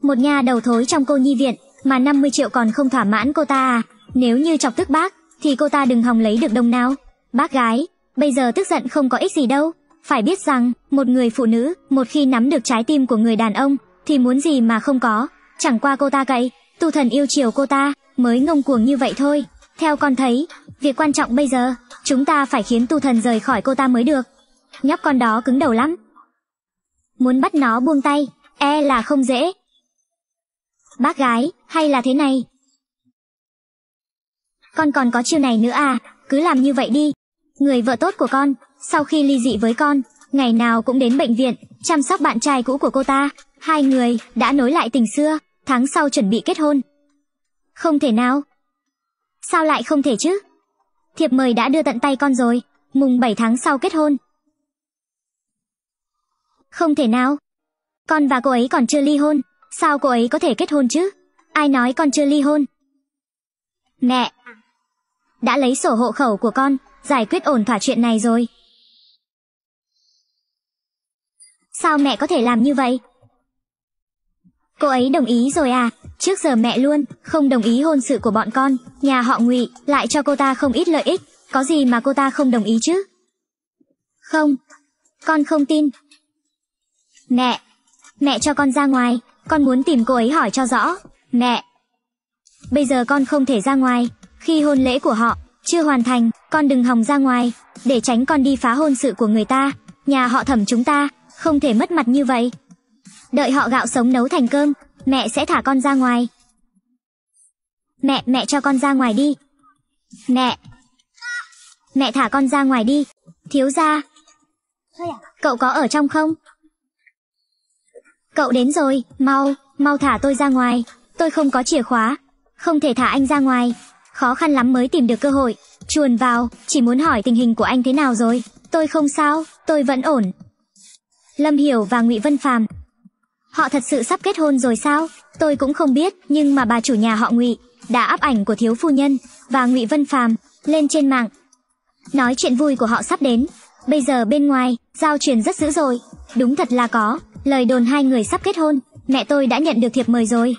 Một nhà đầu thối trong cô nhi viện, mà 50 triệu còn không thỏa mãn cô ta à? Nếu như chọc tức bác, thì cô ta đừng hòng lấy được đồng nào. Bác gái, bây giờ tức giận không có ích gì đâu phải biết rằng, một người phụ nữ, một khi nắm được trái tim của người đàn ông, thì muốn gì mà không có. Chẳng qua cô ta cậy, tu thần yêu chiều cô ta, mới ngông cuồng như vậy thôi. Theo con thấy, việc quan trọng bây giờ, chúng ta phải khiến tu thần rời khỏi cô ta mới được. Nhóc con đó cứng đầu lắm. Muốn bắt nó buông tay, e là không dễ. Bác gái, hay là thế này? Con còn có chiêu này nữa à, cứ làm như vậy đi. Người vợ tốt của con, sau khi ly dị với con, ngày nào cũng đến bệnh viện, chăm sóc bạn trai cũ của cô ta. Hai người đã nối lại tình xưa, tháng sau chuẩn bị kết hôn. Không thể nào. Sao lại không thể chứ? Thiệp mời đã đưa tận tay con rồi, mùng 7 tháng sau kết hôn. Không thể nào. Con và cô ấy còn chưa ly hôn, sao cô ấy có thể kết hôn chứ? Ai nói con chưa ly hôn? Mẹ, đã lấy sổ hộ khẩu của con, giải quyết ổn thỏa chuyện này rồi. Sao mẹ có thể làm như vậy? Cô ấy đồng ý rồi à? Trước giờ mẹ luôn không đồng ý hôn sự của bọn con, nhà họ Ngụy lại cho cô ta không ít lợi ích, có gì mà cô ta không đồng ý chứ? Không, con không tin. Mẹ, mẹ cho con ra ngoài, con muốn tìm cô ấy hỏi cho rõ. Mẹ. Bây giờ con không thể ra ngoài, khi hôn lễ của họ chưa hoàn thành, con đừng hòng ra ngoài, để tránh con đi phá hôn sự của người ta, nhà họ Thẩm chúng ta không thể mất mặt như vậy đợi họ gạo sống nấu thành cơm mẹ sẽ thả con ra ngoài mẹ mẹ cho con ra ngoài đi mẹ mẹ thả con ra ngoài đi thiếu gia cậu có ở trong không cậu đến rồi mau mau thả tôi ra ngoài tôi không có chìa khóa không thể thả anh ra ngoài khó khăn lắm mới tìm được cơ hội chuồn vào chỉ muốn hỏi tình hình của anh thế nào rồi tôi không sao tôi vẫn ổn Lâm Hiểu và Ngụy Vân Phàm. Họ thật sự sắp kết hôn rồi sao? Tôi cũng không biết, nhưng mà bà chủ nhà họ Ngụy đã áp ảnh của thiếu phu nhân và Ngụy Vân Phàm lên trên mạng. Nói chuyện vui của họ sắp đến, bây giờ bên ngoài giao truyền rất dữ rồi, đúng thật là có, lời đồn hai người sắp kết hôn, mẹ tôi đã nhận được thiệp mời rồi.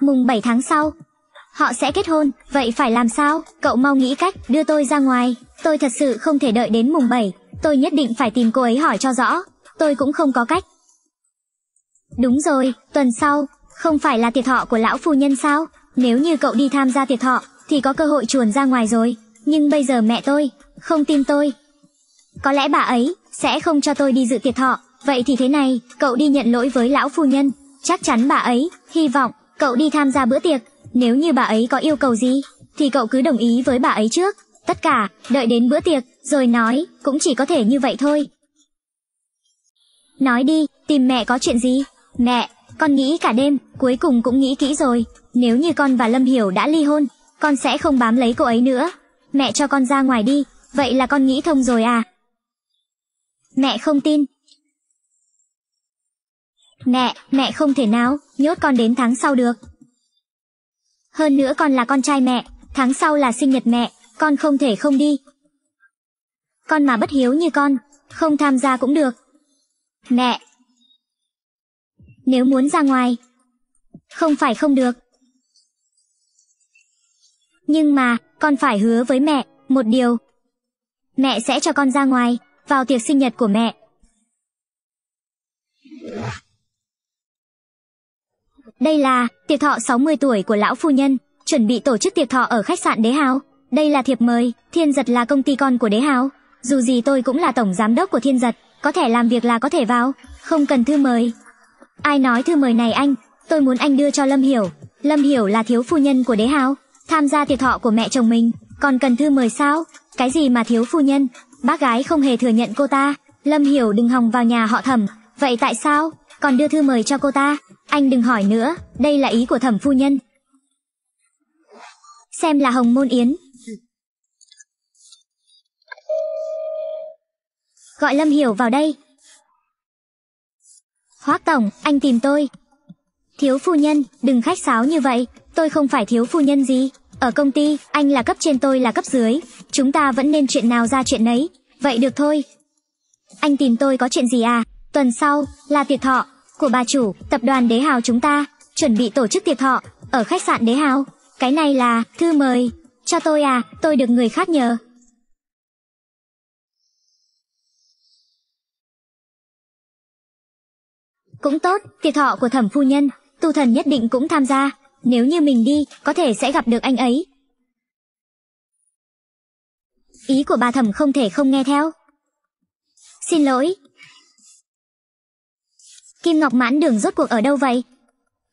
Mùng 7 tháng sau, họ sẽ kết hôn, vậy phải làm sao? Cậu mau nghĩ cách đưa tôi ra ngoài, tôi thật sự không thể đợi đến mùng 7 Tôi nhất định phải tìm cô ấy hỏi cho rõ, tôi cũng không có cách. Đúng rồi, tuần sau, không phải là tiệc thọ của lão phu nhân sao? Nếu như cậu đi tham gia tiệc thọ, thì có cơ hội chuồn ra ngoài rồi. Nhưng bây giờ mẹ tôi, không tin tôi. Có lẽ bà ấy, sẽ không cho tôi đi dự tiệc thọ. Vậy thì thế này, cậu đi nhận lỗi với lão phu nhân. Chắc chắn bà ấy, hy vọng, cậu đi tham gia bữa tiệc. Nếu như bà ấy có yêu cầu gì, thì cậu cứ đồng ý với bà ấy trước tất cả, đợi đến bữa tiệc, rồi nói, cũng chỉ có thể như vậy thôi. Nói đi, tìm mẹ có chuyện gì? Mẹ, con nghĩ cả đêm, cuối cùng cũng nghĩ kỹ rồi. Nếu như con và Lâm Hiểu đã ly hôn, con sẽ không bám lấy cô ấy nữa. Mẹ cho con ra ngoài đi, vậy là con nghĩ thông rồi à? Mẹ không tin. Mẹ, mẹ không thể nào, nhốt con đến tháng sau được. Hơn nữa con là con trai mẹ, tháng sau là sinh nhật mẹ, con không thể không đi. Con mà bất hiếu như con, không tham gia cũng được. Mẹ! Nếu muốn ra ngoài, không phải không được. Nhưng mà, con phải hứa với mẹ, một điều. Mẹ sẽ cho con ra ngoài, vào tiệc sinh nhật của mẹ. Đây là tiệc thọ 60 tuổi của lão phu nhân, chuẩn bị tổ chức tiệc thọ ở khách sạn Đế Hào. Đây là thiệp mời, Thiên Giật là công ty con của Đế Hào. Dù gì tôi cũng là tổng giám đốc của Thiên Giật, có thể làm việc là có thể vào, không cần thư mời. Ai nói thư mời này anh, tôi muốn anh đưa cho Lâm Hiểu. Lâm Hiểu là thiếu phu nhân của Đế Hào, tham gia tiệc thọ của mẹ chồng mình, còn cần thư mời sao? Cái gì mà thiếu phu nhân? Bác gái không hề thừa nhận cô ta. Lâm Hiểu đừng hòng vào nhà họ Thẩm, vậy tại sao? Còn đưa thư mời cho cô ta, anh đừng hỏi nữa, đây là ý của Thẩm phu nhân. Xem là Hồng Môn Yến, Gọi Lâm Hiểu vào đây. Hoác Tổng, anh tìm tôi. Thiếu phu nhân, đừng khách sáo như vậy, tôi không phải thiếu phu nhân gì. Ở công ty, anh là cấp trên tôi là cấp dưới, chúng ta vẫn nên chuyện nào ra chuyện nấy. Vậy được thôi. Anh tìm tôi có chuyện gì à? Tuần sau, là tiệc thọ, của bà chủ, tập đoàn Đế Hào chúng ta, chuẩn bị tổ chức tiệc thọ, ở khách sạn Đế Hào. Cái này là, thư mời, cho tôi à, tôi được người khác nhờ, Cũng tốt, tiệc thọ của thẩm phu nhân, tu thần nhất định cũng tham gia. Nếu như mình đi, có thể sẽ gặp được anh ấy. Ý của bà thẩm không thể không nghe theo. Xin lỗi. Kim Ngọc mãn đường rốt cuộc ở đâu vậy?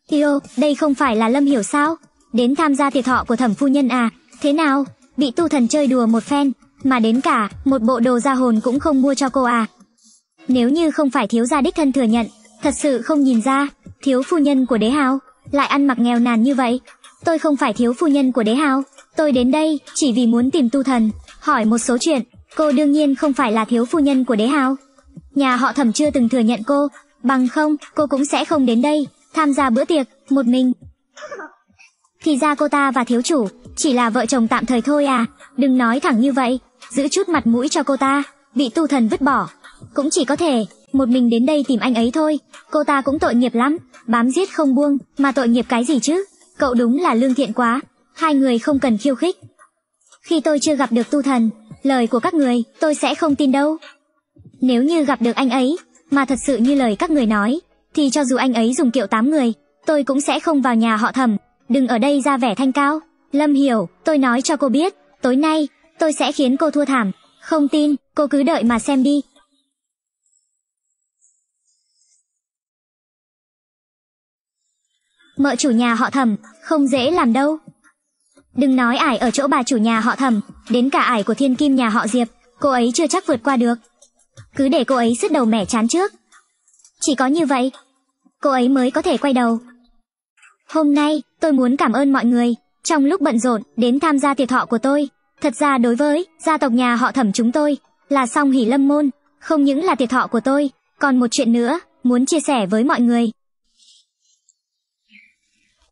Thiêu, đây không phải là Lâm Hiểu sao? Đến tham gia tiệc thọ của thẩm phu nhân à? Thế nào? Bị tu thần chơi đùa một phen, mà đến cả một bộ đồ ra hồn cũng không mua cho cô à? Nếu như không phải thiếu gia đích thân thừa nhận, Thật sự không nhìn ra, thiếu phu nhân của đế hào, lại ăn mặc nghèo nàn như vậy. Tôi không phải thiếu phu nhân của đế hào, tôi đến đây chỉ vì muốn tìm tu thần, hỏi một số chuyện. Cô đương nhiên không phải là thiếu phu nhân của đế hào. Nhà họ thẩm chưa từng thừa nhận cô, bằng không cô cũng sẽ không đến đây, tham gia bữa tiệc, một mình. Thì ra cô ta và thiếu chủ, chỉ là vợ chồng tạm thời thôi à, đừng nói thẳng như vậy, giữ chút mặt mũi cho cô ta, bị tu thần vứt bỏ, cũng chỉ có thể một mình đến đây tìm anh ấy thôi cô ta cũng tội nghiệp lắm bám giết không buông mà tội nghiệp cái gì chứ cậu đúng là lương thiện quá hai người không cần khiêu khích khi tôi chưa gặp được tu thần lời của các người tôi sẽ không tin đâu nếu như gặp được anh ấy mà thật sự như lời các người nói thì cho dù anh ấy dùng kiệu tám người tôi cũng sẽ không vào nhà họ thẩm đừng ở đây ra vẻ thanh cao lâm hiểu tôi nói cho cô biết tối nay tôi sẽ khiến cô thua thảm không tin cô cứ đợi mà xem đi mợ chủ nhà họ thẩm không dễ làm đâu đừng nói ải ở chỗ bà chủ nhà họ thẩm đến cả ải của thiên kim nhà họ diệp cô ấy chưa chắc vượt qua được cứ để cô ấy sứt đầu mẻ chán trước chỉ có như vậy cô ấy mới có thể quay đầu hôm nay tôi muốn cảm ơn mọi người trong lúc bận rộn đến tham gia tiệc thọ của tôi thật ra đối với gia tộc nhà họ thẩm chúng tôi là song hỉ lâm môn không những là tiệc thọ của tôi còn một chuyện nữa muốn chia sẻ với mọi người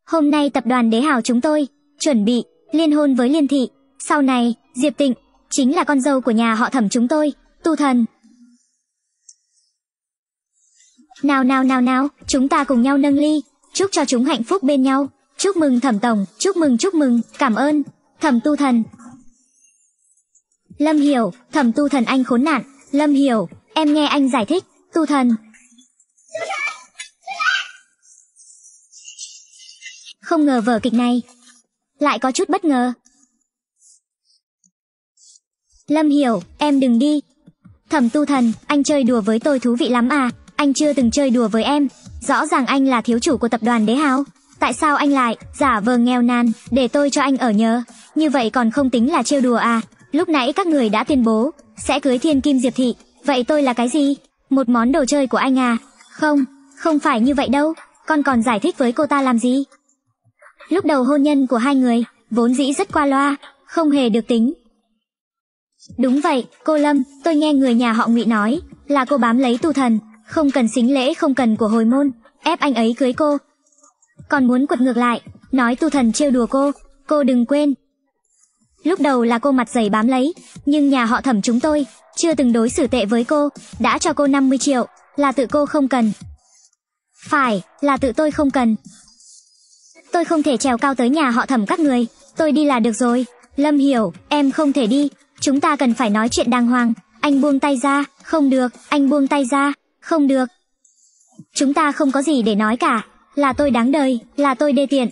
Hôm nay tập đoàn Đế Hào chúng tôi chuẩn bị liên hôn với Liên Thị, sau này Diệp Tịnh chính là con dâu của nhà họ Thẩm chúng tôi, tu thần. Nào nào nào nào, chúng ta cùng nhau nâng ly, chúc cho chúng hạnh phúc bên nhau. Chúc mừng Thẩm tổng, chúc mừng chúc mừng, cảm ơn Thẩm tu thần. Lâm Hiểu, Thẩm tu thần anh khốn nạn, Lâm Hiểu, em nghe anh giải thích, tu thần Không ngờ vở kịch này lại có chút bất ngờ. Lâm Hiểu, em đừng đi. Thẩm Tu Thần, anh chơi đùa với tôi thú vị lắm à? Anh chưa từng chơi đùa với em. Rõ ràng anh là thiếu chủ của tập đoàn Đế Hào. Tại sao anh lại giả vờ nghèo nàn để tôi cho anh ở nhờ? Như vậy còn không tính là trêu đùa à? Lúc nãy các người đã tuyên bố sẽ cưới Thiên Kim Diệp Thị, vậy tôi là cái gì? Một món đồ chơi của anh à? Không, không phải như vậy đâu. Con còn giải thích với cô ta làm gì? Lúc đầu hôn nhân của hai người vốn dĩ rất qua loa, không hề được tính. Đúng vậy, cô Lâm, tôi nghe người nhà họ Ngụy nói là cô bám lấy tu thần, không cần xính lễ không cần của hồi môn, ép anh ấy cưới cô. Còn muốn quật ngược lại, nói tu thần trêu đùa cô, cô đừng quên. Lúc đầu là cô mặt dày bám lấy, nhưng nhà họ thẩm chúng tôi chưa từng đối xử tệ với cô, đã cho cô 50 triệu, là tự cô không cần. Phải, là tự tôi không cần, tôi không thể trèo cao tới nhà họ thẩm các người tôi đi là được rồi lâm hiểu em không thể đi chúng ta cần phải nói chuyện đàng hoàng anh buông tay ra không được anh buông tay ra không được chúng ta không có gì để nói cả là tôi đáng đời là tôi đê tiện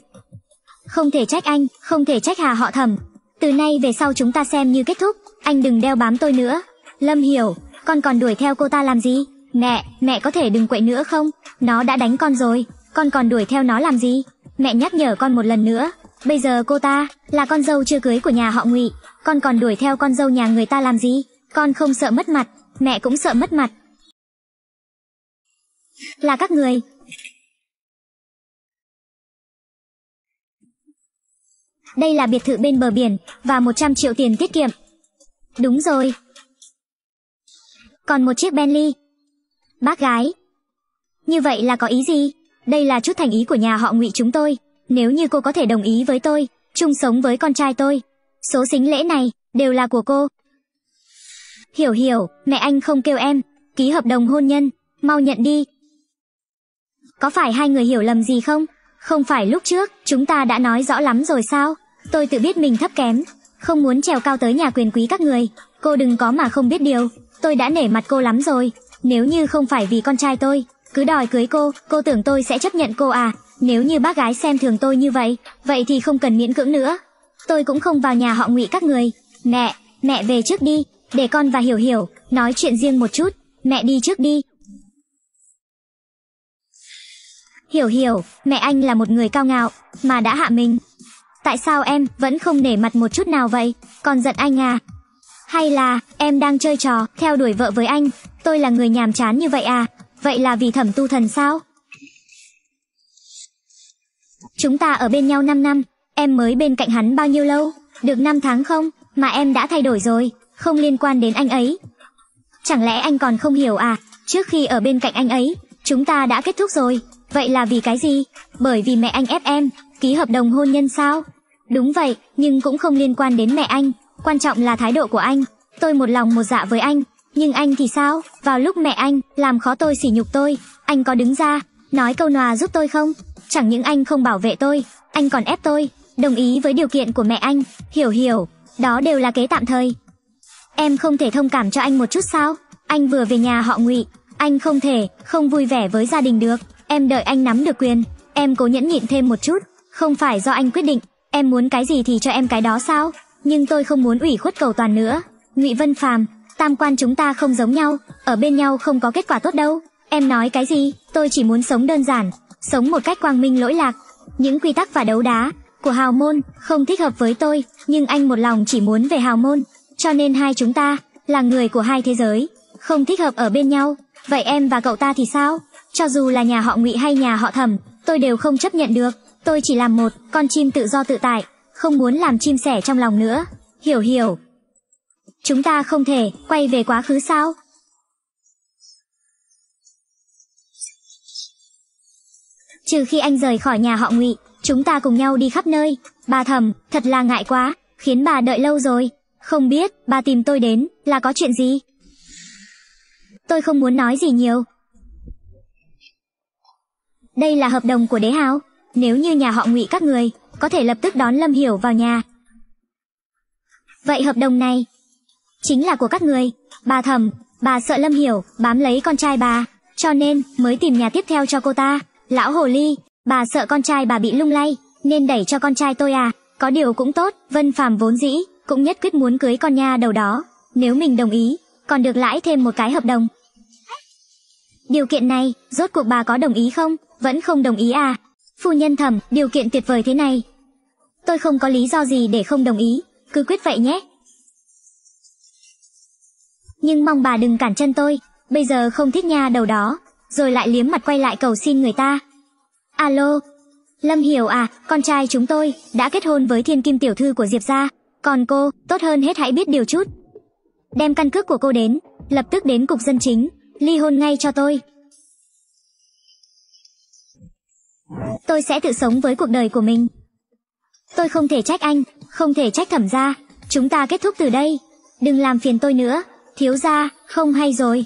không thể trách anh không thể trách hà họ thẩm từ nay về sau chúng ta xem như kết thúc anh đừng đeo bám tôi nữa lâm hiểu con còn đuổi theo cô ta làm gì mẹ mẹ có thể đừng quậy nữa không nó đã đánh con rồi con còn đuổi theo nó làm gì mẹ nhắc nhở con một lần nữa bây giờ cô ta là con dâu chưa cưới của nhà họ ngụy con còn đuổi theo con dâu nhà người ta làm gì con không sợ mất mặt mẹ cũng sợ mất mặt là các người đây là biệt thự bên bờ biển và 100 triệu tiền tiết kiệm đúng rồi còn một chiếc bentley bác gái như vậy là có ý gì đây là chút thành ý của nhà họ ngụy chúng tôi nếu như cô có thể đồng ý với tôi chung sống với con trai tôi số xính lễ này đều là của cô hiểu hiểu mẹ anh không kêu em ký hợp đồng hôn nhân mau nhận đi có phải hai người hiểu lầm gì không không phải lúc trước chúng ta đã nói rõ lắm rồi sao tôi tự biết mình thấp kém không muốn trèo cao tới nhà quyền quý các người cô đừng có mà không biết điều tôi đã nể mặt cô lắm rồi nếu như không phải vì con trai tôi cứ đòi cưới cô cô tưởng tôi sẽ chấp nhận cô à nếu như bác gái xem thường tôi như vậy vậy thì không cần miễn cưỡng nữa tôi cũng không vào nhà họ ngụy các người mẹ mẹ về trước đi để con và hiểu hiểu nói chuyện riêng một chút mẹ đi trước đi hiểu hiểu mẹ anh là một người cao ngạo mà đã hạ mình tại sao em vẫn không nể mặt một chút nào vậy còn giận anh à hay là em đang chơi trò theo đuổi vợ với anh tôi là người nhàm chán như vậy à Vậy là vì thẩm tu thần sao? Chúng ta ở bên nhau 5 năm, em mới bên cạnh hắn bao nhiêu lâu? Được 5 tháng không? Mà em đã thay đổi rồi, không liên quan đến anh ấy. Chẳng lẽ anh còn không hiểu à? Trước khi ở bên cạnh anh ấy, chúng ta đã kết thúc rồi. Vậy là vì cái gì? Bởi vì mẹ anh ép em, ký hợp đồng hôn nhân sao? Đúng vậy, nhưng cũng không liên quan đến mẹ anh. Quan trọng là thái độ của anh. Tôi một lòng một dạ với anh, nhưng anh thì sao? Vào lúc mẹ anh làm khó tôi sỉ nhục tôi, anh có đứng ra nói câu nòa giúp tôi không? Chẳng những anh không bảo vệ tôi, anh còn ép tôi đồng ý với điều kiện của mẹ anh. Hiểu hiểu, đó đều là kế tạm thời. Em không thể thông cảm cho anh một chút sao? Anh vừa về nhà họ Ngụy, anh không thể không vui vẻ với gia đình được. Em đợi anh nắm được quyền, em cố nhẫn nhịn thêm một chút, không phải do anh quyết định, em muốn cái gì thì cho em cái đó sao? Nhưng tôi không muốn ủy khuất cầu toàn nữa. Ngụy Vân Phàm, tam quan chúng ta không giống nhau, ở bên nhau không có kết quả tốt đâu. Em nói cái gì, tôi chỉ muốn sống đơn giản, sống một cách quang minh lỗi lạc. Những quy tắc và đấu đá của hào môn không thích hợp với tôi, nhưng anh một lòng chỉ muốn về hào môn, cho nên hai chúng ta là người của hai thế giới, không thích hợp ở bên nhau. Vậy em và cậu ta thì sao? Cho dù là nhà họ Ngụy hay nhà họ Thẩm, tôi đều không chấp nhận được. Tôi chỉ làm một con chim tự do tự tại, không muốn làm chim sẻ trong lòng nữa. Hiểu hiểu. Chúng ta không thể quay về quá khứ sao? Trừ khi anh rời khỏi nhà họ Ngụy, chúng ta cùng nhau đi khắp nơi. Bà thầm, thật là ngại quá, khiến bà đợi lâu rồi. Không biết, bà tìm tôi đến, là có chuyện gì? Tôi không muốn nói gì nhiều. Đây là hợp đồng của đế hào. Nếu như nhà họ ngụy các người, có thể lập tức đón Lâm Hiểu vào nhà. Vậy hợp đồng này, chính là của các người bà thẩm bà sợ lâm hiểu bám lấy con trai bà cho nên mới tìm nhà tiếp theo cho cô ta lão hồ ly bà sợ con trai bà bị lung lay nên đẩy cho con trai tôi à có điều cũng tốt vân phàm vốn dĩ cũng nhất quyết muốn cưới con nha đầu đó nếu mình đồng ý còn được lãi thêm một cái hợp đồng điều kiện này rốt cuộc bà có đồng ý không vẫn không đồng ý à phu nhân thẩm điều kiện tuyệt vời thế này tôi không có lý do gì để không đồng ý cứ quyết vậy nhé nhưng mong bà đừng cản chân tôi, bây giờ không thích nha đầu đó, rồi lại liếm mặt quay lại cầu xin người ta. Alo, Lâm Hiểu à, con trai chúng tôi đã kết hôn với thiên kim tiểu thư của Diệp gia, còn cô, tốt hơn hết hãy biết điều chút. Đem căn cước của cô đến, lập tức đến cục dân chính, ly hôn ngay cho tôi. Tôi sẽ tự sống với cuộc đời của mình. Tôi không thể trách anh, không thể trách thẩm gia, chúng ta kết thúc từ đây, đừng làm phiền tôi nữa thiếu gia, không hay rồi.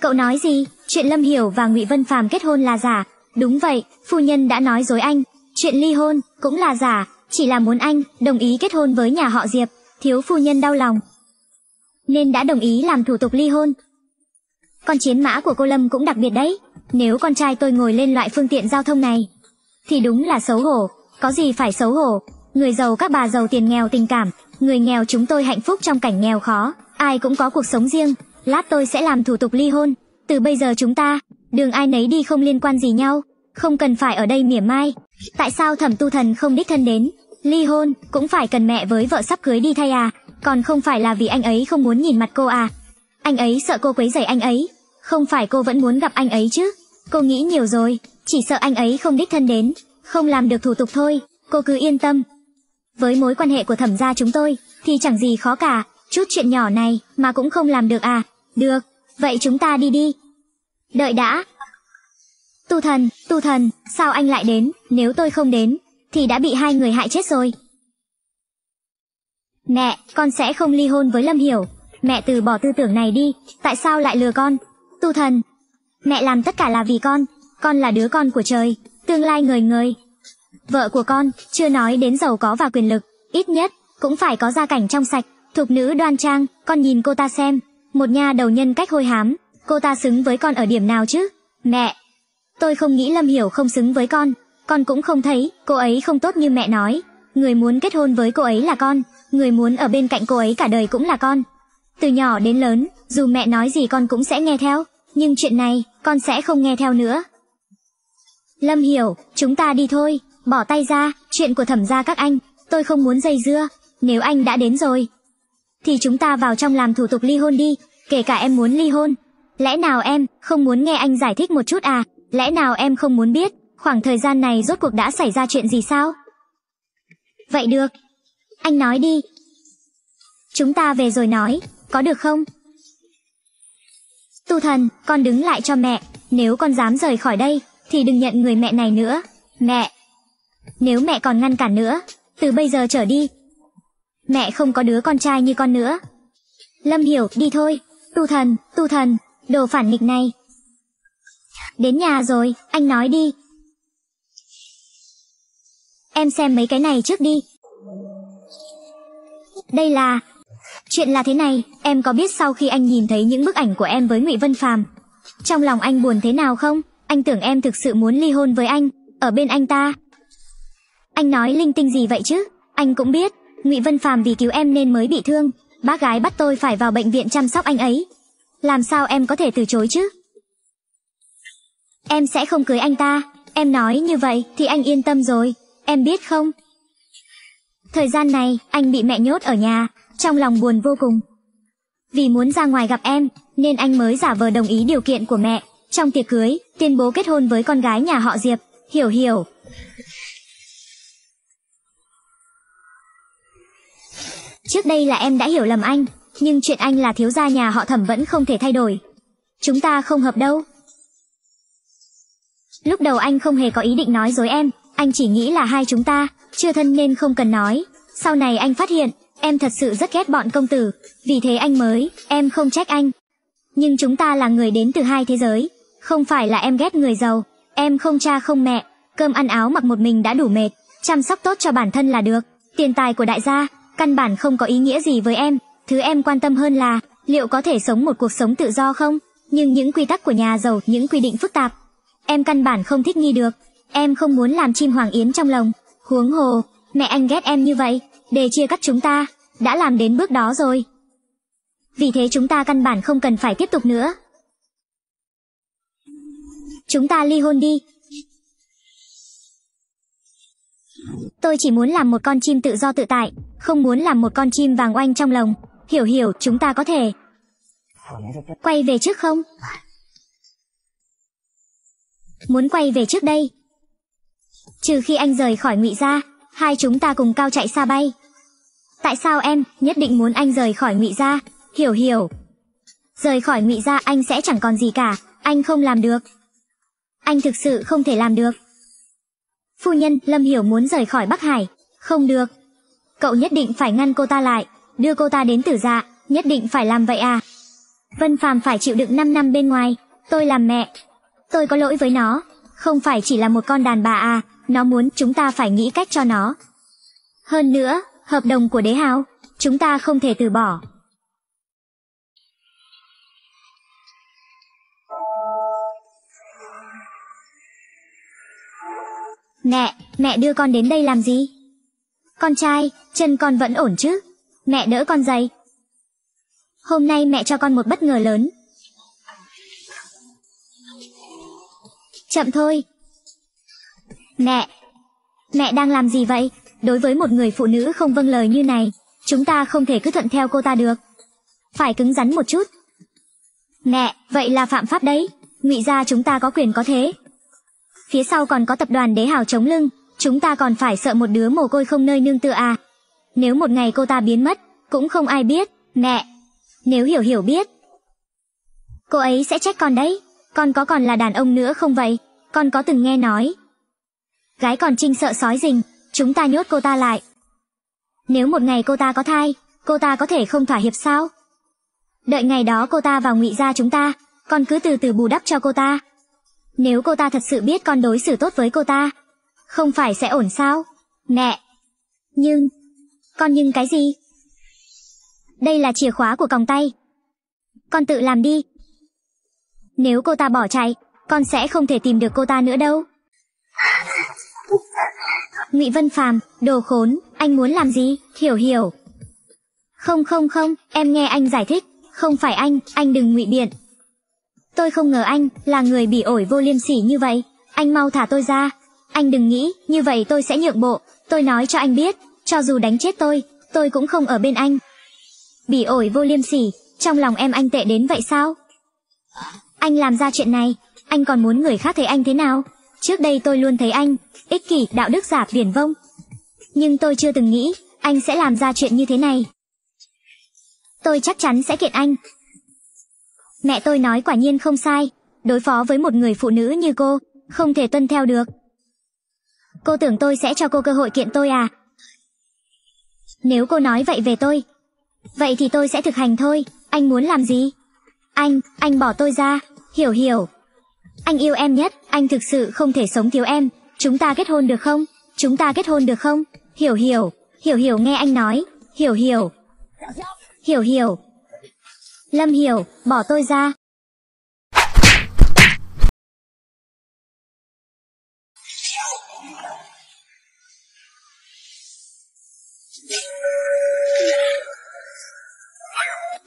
Cậu nói gì? Chuyện Lâm Hiểu và Ngụy Vân Phàm kết hôn là giả. Đúng vậy, phu nhân đã nói dối anh. Chuyện ly hôn cũng là giả, chỉ là muốn anh đồng ý kết hôn với nhà họ Diệp, thiếu phu nhân đau lòng. Nên đã đồng ý làm thủ tục ly hôn. Con chiến mã của cô Lâm cũng đặc biệt đấy. Nếu con trai tôi ngồi lên loại phương tiện giao thông này, thì đúng là xấu hổ. Có gì phải xấu hổ, người giàu các bà giàu tiền nghèo tình cảm, người nghèo chúng tôi hạnh phúc trong cảnh nghèo khó, ai cũng có cuộc sống riêng, lát tôi sẽ làm thủ tục ly hôn, từ bây giờ chúng ta, đường ai nấy đi không liên quan gì nhau, không cần phải ở đây mỉa mai. Tại sao thẩm tu thần không đích thân đến, ly hôn cũng phải cần mẹ với vợ sắp cưới đi thay à, còn không phải là vì anh ấy không muốn nhìn mặt cô à. Anh ấy sợ cô quấy rầy anh ấy, không phải cô vẫn muốn gặp anh ấy chứ, cô nghĩ nhiều rồi, chỉ sợ anh ấy không đích thân đến, không làm được thủ tục thôi, cô cứ yên tâm, với mối quan hệ của thẩm gia chúng tôi, thì chẳng gì khó cả, chút chuyện nhỏ này mà cũng không làm được à? Được, vậy chúng ta đi đi. Đợi đã. Tu thần, tu thần, sao anh lại đến, nếu tôi không đến, thì đã bị hai người hại chết rồi. Mẹ, con sẽ không ly hôn với Lâm Hiểu. Mẹ từ bỏ tư tưởng này đi, tại sao lại lừa con? Tu thần, mẹ làm tất cả là vì con, con là đứa con của trời, tương lai người người, Vợ của con, chưa nói đến giàu có và quyền lực, ít nhất cũng phải có gia cảnh trong sạch, thục nữ đoan trang, con nhìn cô ta xem, một nhà đầu nhân cách hôi hám, cô ta xứng với con ở điểm nào chứ? Mẹ, tôi không nghĩ Lâm Hiểu không xứng với con, con cũng không thấy, cô ấy không tốt như mẹ nói. Người muốn kết hôn với cô ấy là con, người muốn ở bên cạnh cô ấy cả đời cũng là con. Từ nhỏ đến lớn, dù mẹ nói gì con cũng sẽ nghe theo, nhưng chuyện này, con sẽ không nghe theo nữa. Lâm Hiểu, chúng ta đi thôi. Bỏ tay ra, chuyện của thẩm gia các anh, tôi không muốn dây dưa, nếu anh đã đến rồi. Thì chúng ta vào trong làm thủ tục ly hôn đi, kể cả em muốn ly hôn. Lẽ nào em không muốn nghe anh giải thích một chút à? Lẽ nào em không muốn biết khoảng thời gian này rốt cuộc đã xảy ra chuyện gì sao? Vậy được, anh nói đi. Chúng ta về rồi nói, có được không? Tu thần, con đứng lại cho mẹ, nếu con dám rời khỏi đây, thì đừng nhận người mẹ này nữa. Mẹ, nếu mẹ còn ngăn cản nữa, từ bây giờ trở đi. Mẹ không có đứa con trai như con nữa. Lâm hiểu, đi thôi, tu thần, tu thần, đồ phản nghịch này. Đến nhà rồi, anh nói đi. Em xem mấy cái này trước đi. Đây là... Chuyện là thế này, em có biết sau khi anh nhìn thấy những bức ảnh của em với Ngụy Vân Phàm, trong lòng anh buồn thế nào không? Anh tưởng em thực sự muốn ly hôn với anh, ở bên anh ta, anh nói linh tinh gì vậy chứ anh cũng biết ngụy vân phàm vì cứu em nên mới bị thương bác gái bắt tôi phải vào bệnh viện chăm sóc anh ấy làm sao em có thể từ chối chứ em sẽ không cưới anh ta em nói như vậy thì anh yên tâm rồi em biết không thời gian này anh bị mẹ nhốt ở nhà trong lòng buồn vô cùng vì muốn ra ngoài gặp em nên anh mới giả vờ đồng ý điều kiện của mẹ trong tiệc cưới tuyên bố kết hôn với con gái nhà họ diệp hiểu hiểu Trước đây là em đã hiểu lầm anh, nhưng chuyện anh là thiếu gia nhà họ thẩm vẫn không thể thay đổi. Chúng ta không hợp đâu. Lúc đầu anh không hề có ý định nói dối em, anh chỉ nghĩ là hai chúng ta, chưa thân nên không cần nói. Sau này anh phát hiện, em thật sự rất ghét bọn công tử, vì thế anh mới, em không trách anh. Nhưng chúng ta là người đến từ hai thế giới, không phải là em ghét người giàu, em không cha không mẹ, cơm ăn áo mặc một mình đã đủ mệt, chăm sóc tốt cho bản thân là được. Tiền tài của đại gia, căn bản không có ý nghĩa gì với em thứ em quan tâm hơn là liệu có thể sống một cuộc sống tự do không nhưng những quy tắc của nhà giàu những quy định phức tạp em căn bản không thích nghi được em không muốn làm chim hoàng yến trong lòng huống hồ mẹ anh ghét em như vậy để chia cắt chúng ta đã làm đến bước đó rồi vì thế chúng ta căn bản không cần phải tiếp tục nữa chúng ta ly hôn đi Tôi chỉ muốn làm một con chim tự do tự tại, không muốn làm một con chim vàng oanh trong lồng. Hiểu hiểu, chúng ta có thể quay về trước không? Muốn quay về trước đây. Trừ khi anh rời khỏi Ngụy gia, hai chúng ta cùng cao chạy xa bay. Tại sao em nhất định muốn anh rời khỏi Ngụy gia? Hiểu hiểu. Rời khỏi Ngụy gia anh sẽ chẳng còn gì cả, anh không làm được. Anh thực sự không thể làm được. Phu nhân, Lâm Hiểu muốn rời khỏi Bắc Hải. Không được. Cậu nhất định phải ngăn cô ta lại, đưa cô ta đến tử dạ, nhất định phải làm vậy à. Vân Phàm phải chịu đựng 5 năm bên ngoài, tôi làm mẹ. Tôi có lỗi với nó, không phải chỉ là một con đàn bà à, nó muốn chúng ta phải nghĩ cách cho nó. Hơn nữa, hợp đồng của đế hào, chúng ta không thể từ bỏ, Mẹ, mẹ đưa con đến đây làm gì? Con trai, chân con vẫn ổn chứ? Mẹ đỡ con dậy. Hôm nay mẹ cho con một bất ngờ lớn. Chậm thôi. Mẹ, mẹ đang làm gì vậy? Đối với một người phụ nữ không vâng lời như này, chúng ta không thể cứ thuận theo cô ta được. Phải cứng rắn một chút. Mẹ, vậy là phạm pháp đấy. Ngụy gia chúng ta có quyền có thế, phía sau còn có tập đoàn đế hào chống lưng, chúng ta còn phải sợ một đứa mồ côi không nơi nương tựa à. Nếu một ngày cô ta biến mất, cũng không ai biết, mẹ. Nếu hiểu hiểu biết, cô ấy sẽ trách con đấy, con có còn là đàn ông nữa không vậy, con có từng nghe nói. Gái còn trinh sợ sói rình, chúng ta nhốt cô ta lại. Nếu một ngày cô ta có thai, cô ta có thể không thỏa hiệp sao? Đợi ngày đó cô ta vào ngụy gia chúng ta, con cứ từ từ bù đắp cho cô ta. Nếu cô ta thật sự biết con đối xử tốt với cô ta, không phải sẽ ổn sao? Mẹ. Nhưng, con nhưng cái gì? Đây là chìa khóa của còng tay. Con tự làm đi. Nếu cô ta bỏ chạy, con sẽ không thể tìm được cô ta nữa đâu. Ngụy Vân Phàm, đồ khốn, anh muốn làm gì? Hiểu hiểu. Không không không, em nghe anh giải thích, không phải anh, anh đừng ngụy biện, Tôi không ngờ anh là người bị ổi vô liêm sỉ như vậy. Anh mau thả tôi ra. Anh đừng nghĩ, như vậy tôi sẽ nhượng bộ. Tôi nói cho anh biết, cho dù đánh chết tôi, tôi cũng không ở bên anh. Bị ổi vô liêm sỉ, trong lòng em anh tệ đến vậy sao? Anh làm ra chuyện này, anh còn muốn người khác thấy anh thế nào? Trước đây tôi luôn thấy anh, ích kỷ, đạo đức giả, viển vông. Nhưng tôi chưa từng nghĩ, anh sẽ làm ra chuyện như thế này. Tôi chắc chắn sẽ kiện anh, Mẹ tôi nói quả nhiên không sai, đối phó với một người phụ nữ như cô, không thể tuân theo được. Cô tưởng tôi sẽ cho cô cơ hội kiện tôi à? Nếu cô nói vậy về tôi, vậy thì tôi sẽ thực hành thôi, anh muốn làm gì? Anh, anh bỏ tôi ra, hiểu hiểu. Anh yêu em nhất, anh thực sự không thể sống thiếu em, chúng ta kết hôn được không? Chúng ta kết hôn được không? Hiểu hiểu, hiểu hiểu nghe anh nói, hiểu hiểu. Hiểu hiểu, Lâm Hiểu, bỏ tôi ra.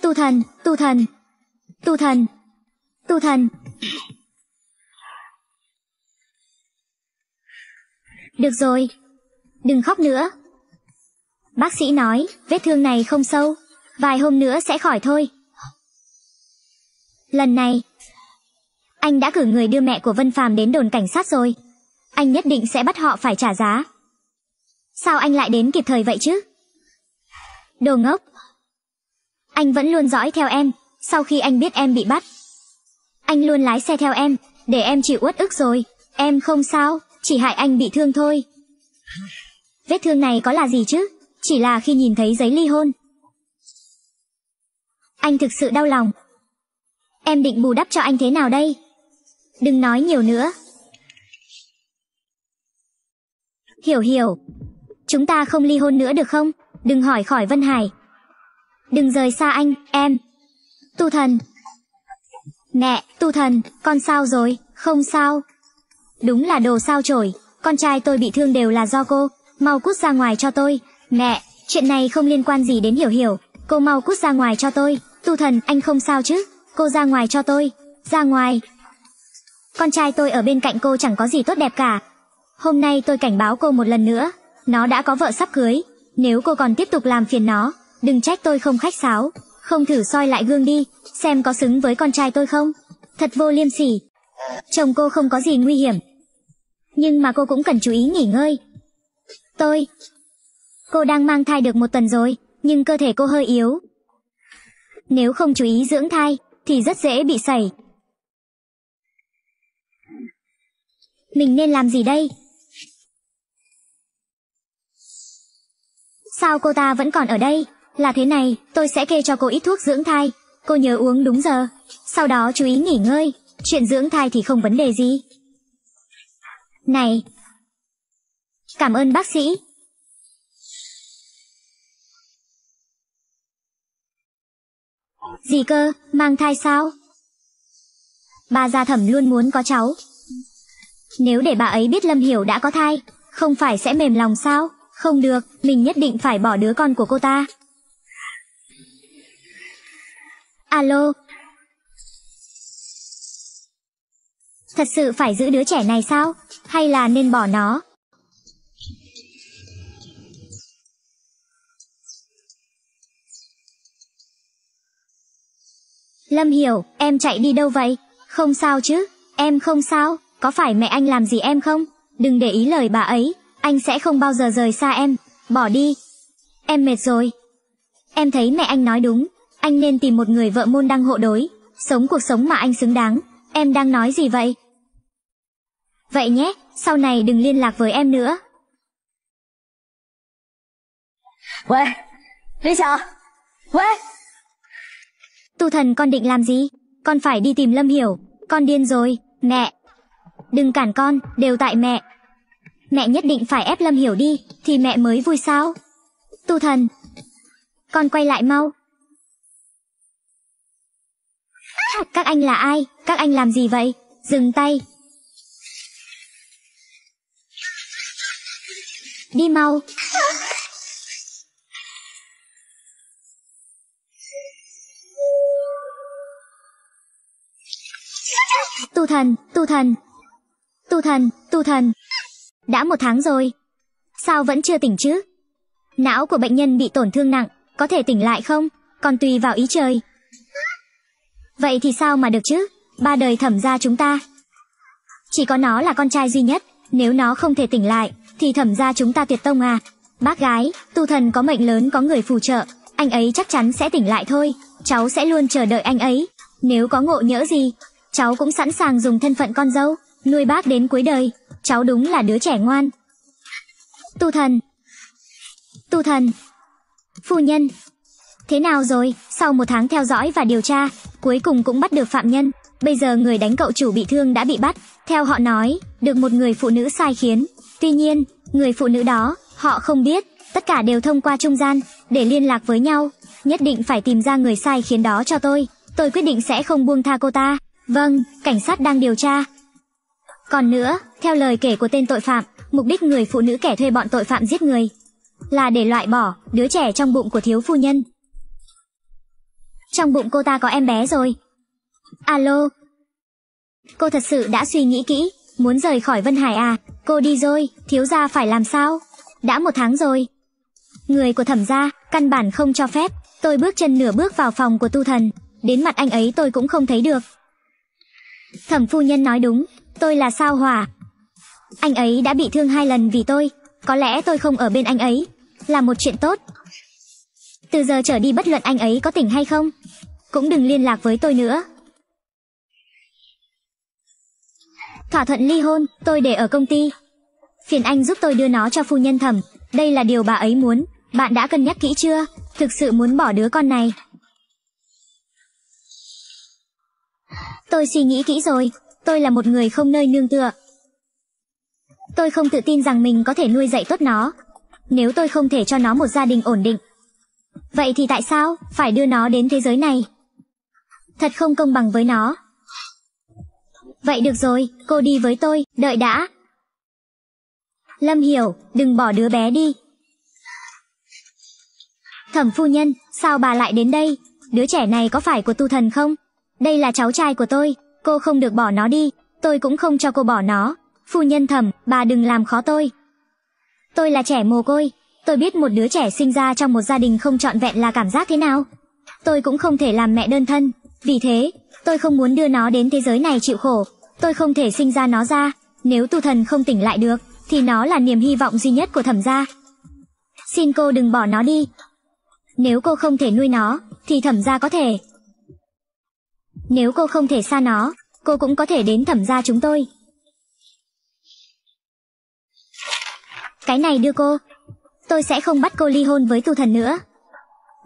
Tu thần, tu thần, tu thần, tu thần. Được rồi, đừng khóc nữa. Bác sĩ nói, vết thương này không sâu, vài hôm nữa sẽ khỏi thôi lần này anh đã cử người đưa mẹ của vân phàm đến đồn cảnh sát rồi anh nhất định sẽ bắt họ phải trả giá sao anh lại đến kịp thời vậy chứ đồ ngốc anh vẫn luôn dõi theo em sau khi anh biết em bị bắt anh luôn lái xe theo em để em chịu uất ức rồi em không sao chỉ hại anh bị thương thôi vết thương này có là gì chứ chỉ là khi nhìn thấy giấy ly hôn anh thực sự đau lòng Em định bù đắp cho anh thế nào đây? Đừng nói nhiều nữa. Hiểu hiểu. Chúng ta không ly hôn nữa được không? Đừng hỏi khỏi Vân Hải. Đừng rời xa anh, em. Tu thần. Mẹ, tu thần, con sao rồi? Không sao. Đúng là đồ sao chổi. Con trai tôi bị thương đều là do cô. Mau cút ra ngoài cho tôi. Mẹ, chuyện này không liên quan gì đến hiểu hiểu. Cô mau cút ra ngoài cho tôi. Tu thần, anh không sao chứ? cô ra ngoài cho tôi ra ngoài con trai tôi ở bên cạnh cô chẳng có gì tốt đẹp cả hôm nay tôi cảnh báo cô một lần nữa nó đã có vợ sắp cưới nếu cô còn tiếp tục làm phiền nó đừng trách tôi không khách sáo không thử soi lại gương đi xem có xứng với con trai tôi không thật vô liêm sỉ chồng cô không có gì nguy hiểm nhưng mà cô cũng cần chú ý nghỉ ngơi tôi cô đang mang thai được một tuần rồi nhưng cơ thể cô hơi yếu nếu không chú ý dưỡng thai thì rất dễ bị sẩy. Mình nên làm gì đây? Sao cô ta vẫn còn ở đây? Là thế này, tôi sẽ kê cho cô ít thuốc dưỡng thai. Cô nhớ uống đúng giờ. Sau đó chú ý nghỉ ngơi. Chuyện dưỡng thai thì không vấn đề gì. Này! Cảm ơn bác sĩ. Gì cơ, mang thai sao? Bà gia thẩm luôn muốn có cháu. Nếu để bà ấy biết Lâm Hiểu đã có thai, không phải sẽ mềm lòng sao? Không được, mình nhất định phải bỏ đứa con của cô ta. Alo. Thật sự phải giữ đứa trẻ này sao? Hay là nên bỏ nó? Lâm Hiểu, em chạy đi đâu vậy? Không sao chứ? Em không sao, có phải mẹ anh làm gì em không? Đừng để ý lời bà ấy, anh sẽ không bao giờ rời xa em, bỏ đi. Em mệt rồi. Em thấy mẹ anh nói đúng, anh nên tìm một người vợ môn đăng hộ đối, sống cuộc sống mà anh xứng đáng. Em đang nói gì vậy? Vậy nhé, sau này đừng liên lạc với em nữa. Uầy, Lý Sở, Uầy. Tu thần con định làm gì? Con phải đi tìm Lâm Hiểu. Con điên rồi, mẹ. Đừng cản con, đều tại mẹ. Mẹ nhất định phải ép Lâm Hiểu đi, thì mẹ mới vui sao? Tu thần. Con quay lại mau. Các anh là ai? Các anh làm gì vậy? Dừng tay. Đi mau. thần, tu thần. Tu thần, tu thần. Đã một tháng rồi. Sao vẫn chưa tỉnh chứ? Não của bệnh nhân bị tổn thương nặng, có thể tỉnh lại không? Còn tùy vào ý trời. Vậy thì sao mà được chứ? Ba đời thẩm gia chúng ta. Chỉ có nó là con trai duy nhất, nếu nó không thể tỉnh lại, thì thẩm gia chúng ta tuyệt tông à. Bác gái, tu thần có mệnh lớn có người phù trợ, anh ấy chắc chắn sẽ tỉnh lại thôi. Cháu sẽ luôn chờ đợi anh ấy. Nếu có ngộ nhỡ gì, cháu cũng sẵn sàng dùng thân phận con dâu, nuôi bác đến cuối đời, cháu đúng là đứa trẻ ngoan. Tu thần Tu thần Phu nhân Thế nào rồi, sau một tháng theo dõi và điều tra, cuối cùng cũng bắt được phạm nhân. Bây giờ người đánh cậu chủ bị thương đã bị bắt, theo họ nói, được một người phụ nữ sai khiến. Tuy nhiên, người phụ nữ đó, họ không biết, tất cả đều thông qua trung gian, để liên lạc với nhau. Nhất định phải tìm ra người sai khiến đó cho tôi, tôi quyết định sẽ không buông tha cô ta. Vâng, cảnh sát đang điều tra. Còn nữa, theo lời kể của tên tội phạm, mục đích người phụ nữ kẻ thuê bọn tội phạm giết người là để loại bỏ đứa trẻ trong bụng của thiếu phu nhân. Trong bụng cô ta có em bé rồi. Alo. Cô thật sự đã suy nghĩ kỹ, muốn rời khỏi Vân Hải à? Cô đi rồi, thiếu gia phải làm sao? Đã một tháng rồi. Người của thẩm gia, căn bản không cho phép. Tôi bước chân nửa bước vào phòng của tu thần. Đến mặt anh ấy tôi cũng không thấy được, Thẩm phu nhân nói đúng, tôi là sao hỏa. Anh ấy đã bị thương hai lần vì tôi, có lẽ tôi không ở bên anh ấy, là một chuyện tốt. Từ giờ trở đi bất luận anh ấy có tỉnh hay không, cũng đừng liên lạc với tôi nữa. Thỏa thuận ly hôn, tôi để ở công ty. Phiền anh giúp tôi đưa nó cho phu nhân thẩm, đây là điều bà ấy muốn, bạn đã cân nhắc kỹ chưa? Thực sự muốn bỏ đứa con này, Tôi suy nghĩ kỹ rồi, tôi là một người không nơi nương tựa. Tôi không tự tin rằng mình có thể nuôi dạy tốt nó. Nếu tôi không thể cho nó một gia đình ổn định. Vậy thì tại sao phải đưa nó đến thế giới này? Thật không công bằng với nó. Vậy được rồi, cô đi với tôi, đợi đã. Lâm hiểu, đừng bỏ đứa bé đi. Thẩm phu nhân, sao bà lại đến đây? Đứa trẻ này có phải của tu thần không? đây là cháu trai của tôi, cô không được bỏ nó đi, tôi cũng không cho cô bỏ nó. Phu nhân thẩm, bà đừng làm khó tôi. Tôi là trẻ mồ côi, tôi biết một đứa trẻ sinh ra trong một gia đình không trọn vẹn là cảm giác thế nào. Tôi cũng không thể làm mẹ đơn thân, vì thế, tôi không muốn đưa nó đến thế giới này chịu khổ. Tôi không thể sinh ra nó ra, nếu tu thần không tỉnh lại được, thì nó là niềm hy vọng duy nhất của thẩm gia. Xin cô đừng bỏ nó đi. Nếu cô không thể nuôi nó, thì thẩm gia có thể, nếu cô không thể xa nó, cô cũng có thể đến thẩm gia chúng tôi. Cái này đưa cô. Tôi sẽ không bắt cô ly hôn với tu thần nữa.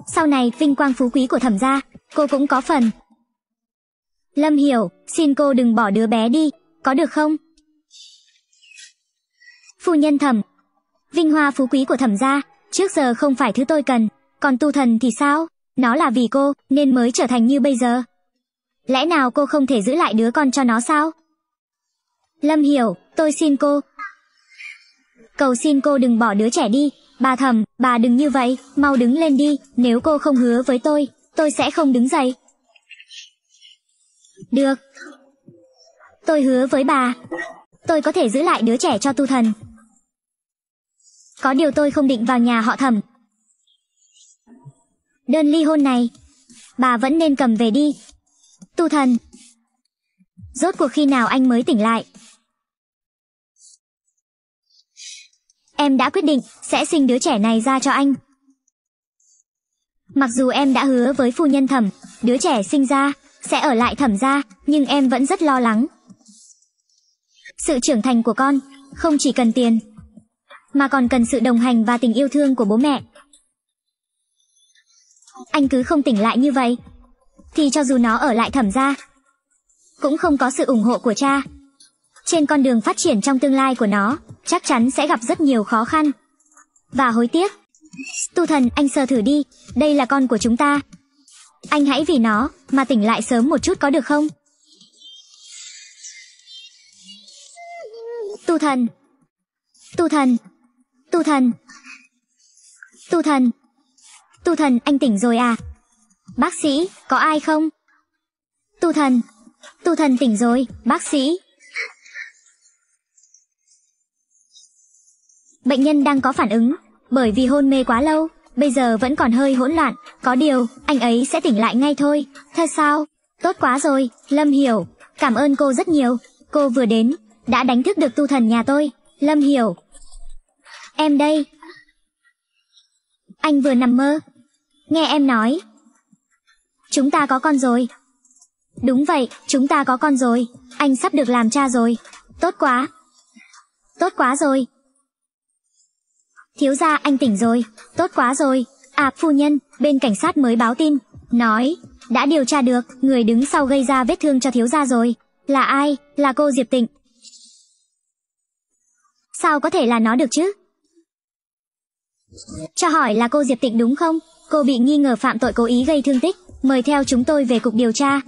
Sau này vinh quang phú quý của thẩm gia, cô cũng có phần. Lâm hiểu, xin cô đừng bỏ đứa bé đi, có được không? Phu nhân thẩm, vinh hoa phú quý của thẩm gia, trước giờ không phải thứ tôi cần, còn tu thần thì sao? Nó là vì cô, nên mới trở thành như bây giờ. Lẽ nào cô không thể giữ lại đứa con cho nó sao? Lâm hiểu, tôi xin cô. Cầu xin cô đừng bỏ đứa trẻ đi, bà thầm, bà đừng như vậy, mau đứng lên đi, nếu cô không hứa với tôi, tôi sẽ không đứng dậy. Được. Tôi hứa với bà, tôi có thể giữ lại đứa trẻ cho tu thần. Có điều tôi không định vào nhà họ thẩm. Đơn ly hôn này, bà vẫn nên cầm về đi, Tu thần. Rốt cuộc khi nào anh mới tỉnh lại? Em đã quyết định sẽ sinh đứa trẻ này ra cho anh. Mặc dù em đã hứa với phu nhân thẩm, đứa trẻ sinh ra, sẽ ở lại thẩm gia, nhưng em vẫn rất lo lắng. Sự trưởng thành của con, không chỉ cần tiền, mà còn cần sự đồng hành và tình yêu thương của bố mẹ. Anh cứ không tỉnh lại như vậy, thì cho dù nó ở lại thẩm gia cũng không có sự ủng hộ của cha trên con đường phát triển trong tương lai của nó chắc chắn sẽ gặp rất nhiều khó khăn và hối tiếc tu thần anh sờ thử đi đây là con của chúng ta anh hãy vì nó mà tỉnh lại sớm một chút có được không tu thần tu thần tu thần tu thần tu thần anh tỉnh rồi à Bác sĩ, có ai không? Tu thần, tu thần tỉnh rồi, bác sĩ. Bệnh nhân đang có phản ứng, bởi vì hôn mê quá lâu, bây giờ vẫn còn hơi hỗn loạn, có điều, anh ấy sẽ tỉnh lại ngay thôi. Thật sao? Tốt quá rồi, Lâm Hiểu, cảm ơn cô rất nhiều. Cô vừa đến, đã đánh thức được tu thần nhà tôi, Lâm Hiểu. Em đây. Anh vừa nằm mơ. Nghe em nói, Chúng ta có con rồi. Đúng vậy, chúng ta có con rồi. Anh sắp được làm cha rồi. Tốt quá. Tốt quá rồi. Thiếu gia anh tỉnh rồi. Tốt quá rồi. À phu nhân, bên cảnh sát mới báo tin. Nói, đã điều tra được, người đứng sau gây ra vết thương cho thiếu gia rồi. Là ai? Là cô Diệp Tịnh. Sao có thể là nó được chứ? Cho hỏi là cô Diệp Tịnh đúng không? Cô bị nghi ngờ phạm tội cố ý gây thương tích mời theo chúng tôi về cục điều tra.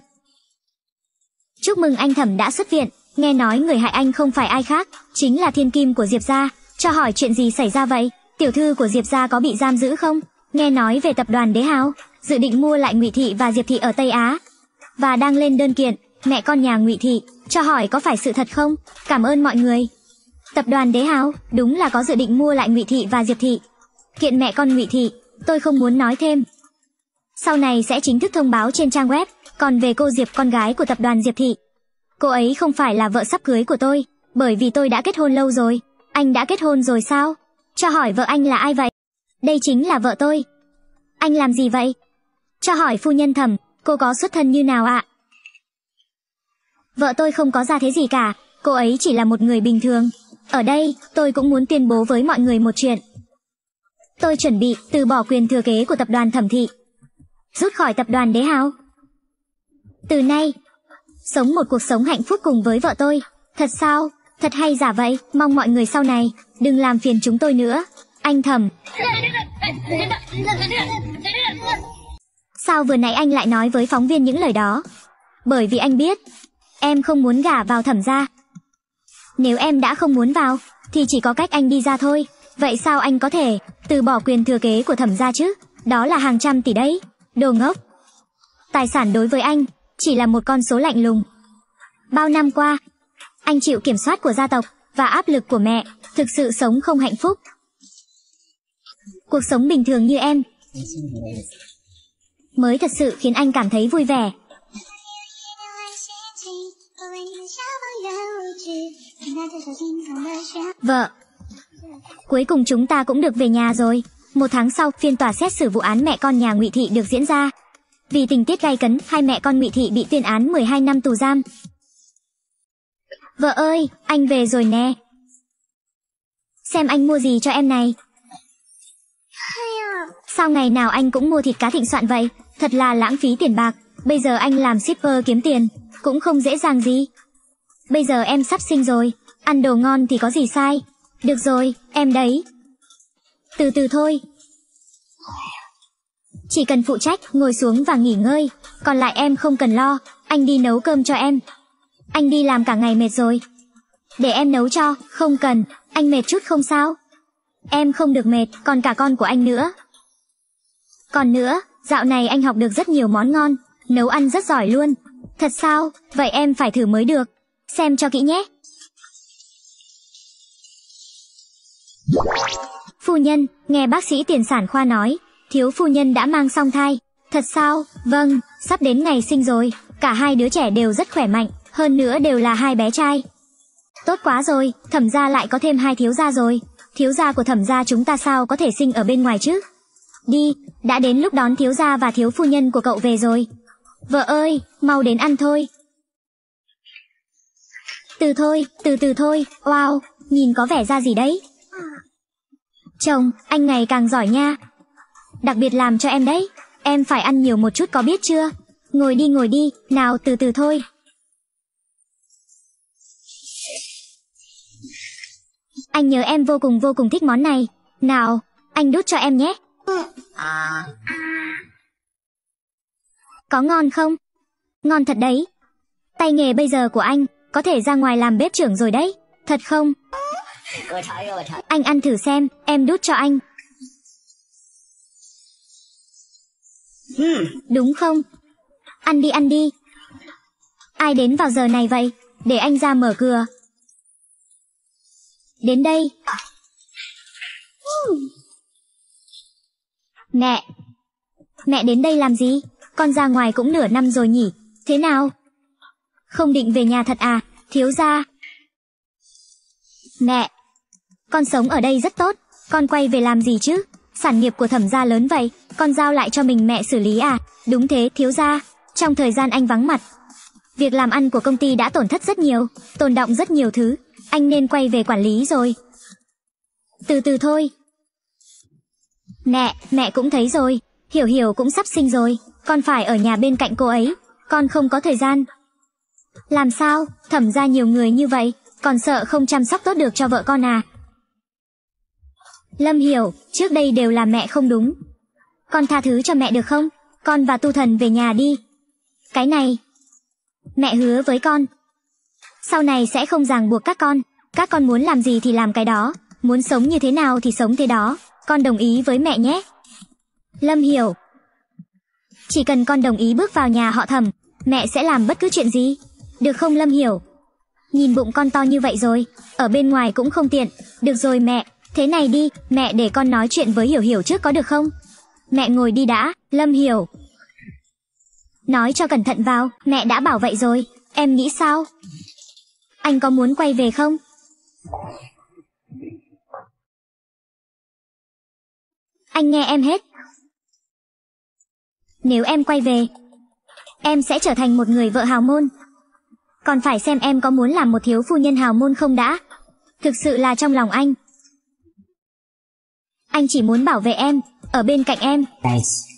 Chúc mừng anh Thẩm đã xuất viện, nghe nói người hại anh không phải ai khác, chính là thiên kim của Diệp gia, cho hỏi chuyện gì xảy ra vậy? Tiểu thư của Diệp gia có bị giam giữ không? Nghe nói về tập đoàn Đế Hào, dự định mua lại Ngụy thị và Diệp thị ở Tây Á và đang lên đơn kiện, mẹ con nhà Ngụy thị, cho hỏi có phải sự thật không? Cảm ơn mọi người. Tập đoàn Đế Hào đúng là có dự định mua lại Ngụy thị và Diệp thị. Kiện mẹ con Ngụy thị, tôi không muốn nói thêm, sau này sẽ chính thức thông báo trên trang web, còn về cô Diệp con gái của tập đoàn Diệp Thị. Cô ấy không phải là vợ sắp cưới của tôi, bởi vì tôi đã kết hôn lâu rồi. Anh đã kết hôn rồi sao? Cho hỏi vợ anh là ai vậy? Đây chính là vợ tôi. Anh làm gì vậy? Cho hỏi phu nhân thẩm, cô có xuất thân như nào ạ? À? Vợ tôi không có ra thế gì cả, cô ấy chỉ là một người bình thường. Ở đây, tôi cũng muốn tuyên bố với mọi người một chuyện. Tôi chuẩn bị từ bỏ quyền thừa kế của tập đoàn thẩm thị, rút khỏi tập đoàn đế hào. Từ nay, sống một cuộc sống hạnh phúc cùng với vợ tôi. Thật sao? Thật hay giả vậy? Mong mọi người sau này đừng làm phiền chúng tôi nữa. Anh thầm. Sao vừa nãy anh lại nói với phóng viên những lời đó? Bởi vì anh biết, em không muốn gả vào thẩm gia. Nếu em đã không muốn vào, thì chỉ có cách anh đi ra thôi. Vậy sao anh có thể từ bỏ quyền thừa kế của thẩm gia chứ? Đó là hàng trăm tỷ đấy. Đồ ngốc. Tài sản đối với anh chỉ là một con số lạnh lùng. Bao năm qua, anh chịu kiểm soát của gia tộc và áp lực của mẹ, thực sự sống không hạnh phúc. Cuộc sống bình thường như em mới thật sự khiến anh cảm thấy vui vẻ. Vợ, cuối cùng chúng ta cũng được về nhà rồi. Một tháng sau, phiên tòa xét xử vụ án mẹ con nhà Ngụy Thị được diễn ra. Vì tình tiết gay cấn, hai mẹ con Ngụy Thị bị tuyên án 12 năm tù giam. Vợ ơi, anh về rồi nè. Xem anh mua gì cho em này. Sao ngày nào anh cũng mua thịt cá thịnh soạn vậy? Thật là lãng phí tiền bạc. Bây giờ anh làm shipper kiếm tiền, cũng không dễ dàng gì. Bây giờ em sắp sinh rồi, ăn đồ ngon thì có gì sai. Được rồi, em đấy, từ từ thôi Chỉ cần phụ trách Ngồi xuống và nghỉ ngơi Còn lại em không cần lo Anh đi nấu cơm cho em Anh đi làm cả ngày mệt rồi Để em nấu cho Không cần Anh mệt chút không sao Em không được mệt Còn cả con của anh nữa Còn nữa Dạo này anh học được rất nhiều món ngon Nấu ăn rất giỏi luôn Thật sao Vậy em phải thử mới được Xem cho kỹ nhé Phu nhân, nghe bác sĩ tiền sản khoa nói, thiếu phu nhân đã mang song thai. Thật sao? Vâng, sắp đến ngày sinh rồi. Cả hai đứa trẻ đều rất khỏe mạnh, hơn nữa đều là hai bé trai. Tốt quá rồi, thẩm gia lại có thêm hai thiếu gia rồi. Thiếu gia của thẩm gia chúng ta sao có thể sinh ở bên ngoài chứ? Đi, đã đến lúc đón thiếu gia và thiếu phu nhân của cậu về rồi. Vợ ơi, mau đến ăn thôi. Từ thôi, từ từ thôi, wow, nhìn có vẻ ra gì đấy. Chồng, anh ngày càng giỏi nha. Đặc biệt làm cho em đấy. Em phải ăn nhiều một chút có biết chưa? Ngồi đi ngồi đi, nào từ từ thôi. Anh nhớ em vô cùng vô cùng thích món này. Nào, anh đút cho em nhé. Có ngon không? Ngon thật đấy. Tay nghề bây giờ của anh có thể ra ngoài làm bếp trưởng rồi đấy. Thật không? Anh ăn thử xem, em đút cho anh. Đúng không? Ăn đi ăn đi. Ai đến vào giờ này vậy? Để anh ra mở cửa. Đến đây. Mẹ. Mẹ đến đây làm gì? Con ra ngoài cũng nửa năm rồi nhỉ? Thế nào? Không định về nhà thật à? Thiếu gia. Mẹ con sống ở đây rất tốt, con quay về làm gì chứ? Sản nghiệp của thẩm gia lớn vậy, con giao lại cho mình mẹ xử lý à? Đúng thế, thiếu gia. Trong thời gian anh vắng mặt, việc làm ăn của công ty đã tổn thất rất nhiều, tồn động rất nhiều thứ, anh nên quay về quản lý rồi. Từ từ thôi. Mẹ, mẹ cũng thấy rồi, Hiểu Hiểu cũng sắp sinh rồi, con phải ở nhà bên cạnh cô ấy, con không có thời gian. Làm sao, thẩm ra nhiều người như vậy, còn sợ không chăm sóc tốt được cho vợ con à? Lâm hiểu, trước đây đều là mẹ không đúng. Con tha thứ cho mẹ được không? Con và tu thần về nhà đi. Cái này, mẹ hứa với con. Sau này sẽ không ràng buộc các con, các con muốn làm gì thì làm cái đó, muốn sống như thế nào thì sống thế đó, con đồng ý với mẹ nhé. Lâm hiểu. Chỉ cần con đồng ý bước vào nhà họ thầm, mẹ sẽ làm bất cứ chuyện gì. Được không Lâm hiểu? Nhìn bụng con to như vậy rồi, ở bên ngoài cũng không tiện. Được rồi mẹ, Thế này đi, mẹ để con nói chuyện với Hiểu Hiểu trước có được không? Mẹ ngồi đi đã, Lâm Hiểu. Nói cho cẩn thận vào, mẹ đã bảo vậy rồi, em nghĩ sao? Anh có muốn quay về không? Anh nghe em hết. Nếu em quay về, em sẽ trở thành một người vợ hào môn. Còn phải xem em có muốn làm một thiếu phu nhân hào môn không đã. Thực sự là trong lòng anh, anh chỉ muốn bảo vệ em, ở bên cạnh em. Thanks.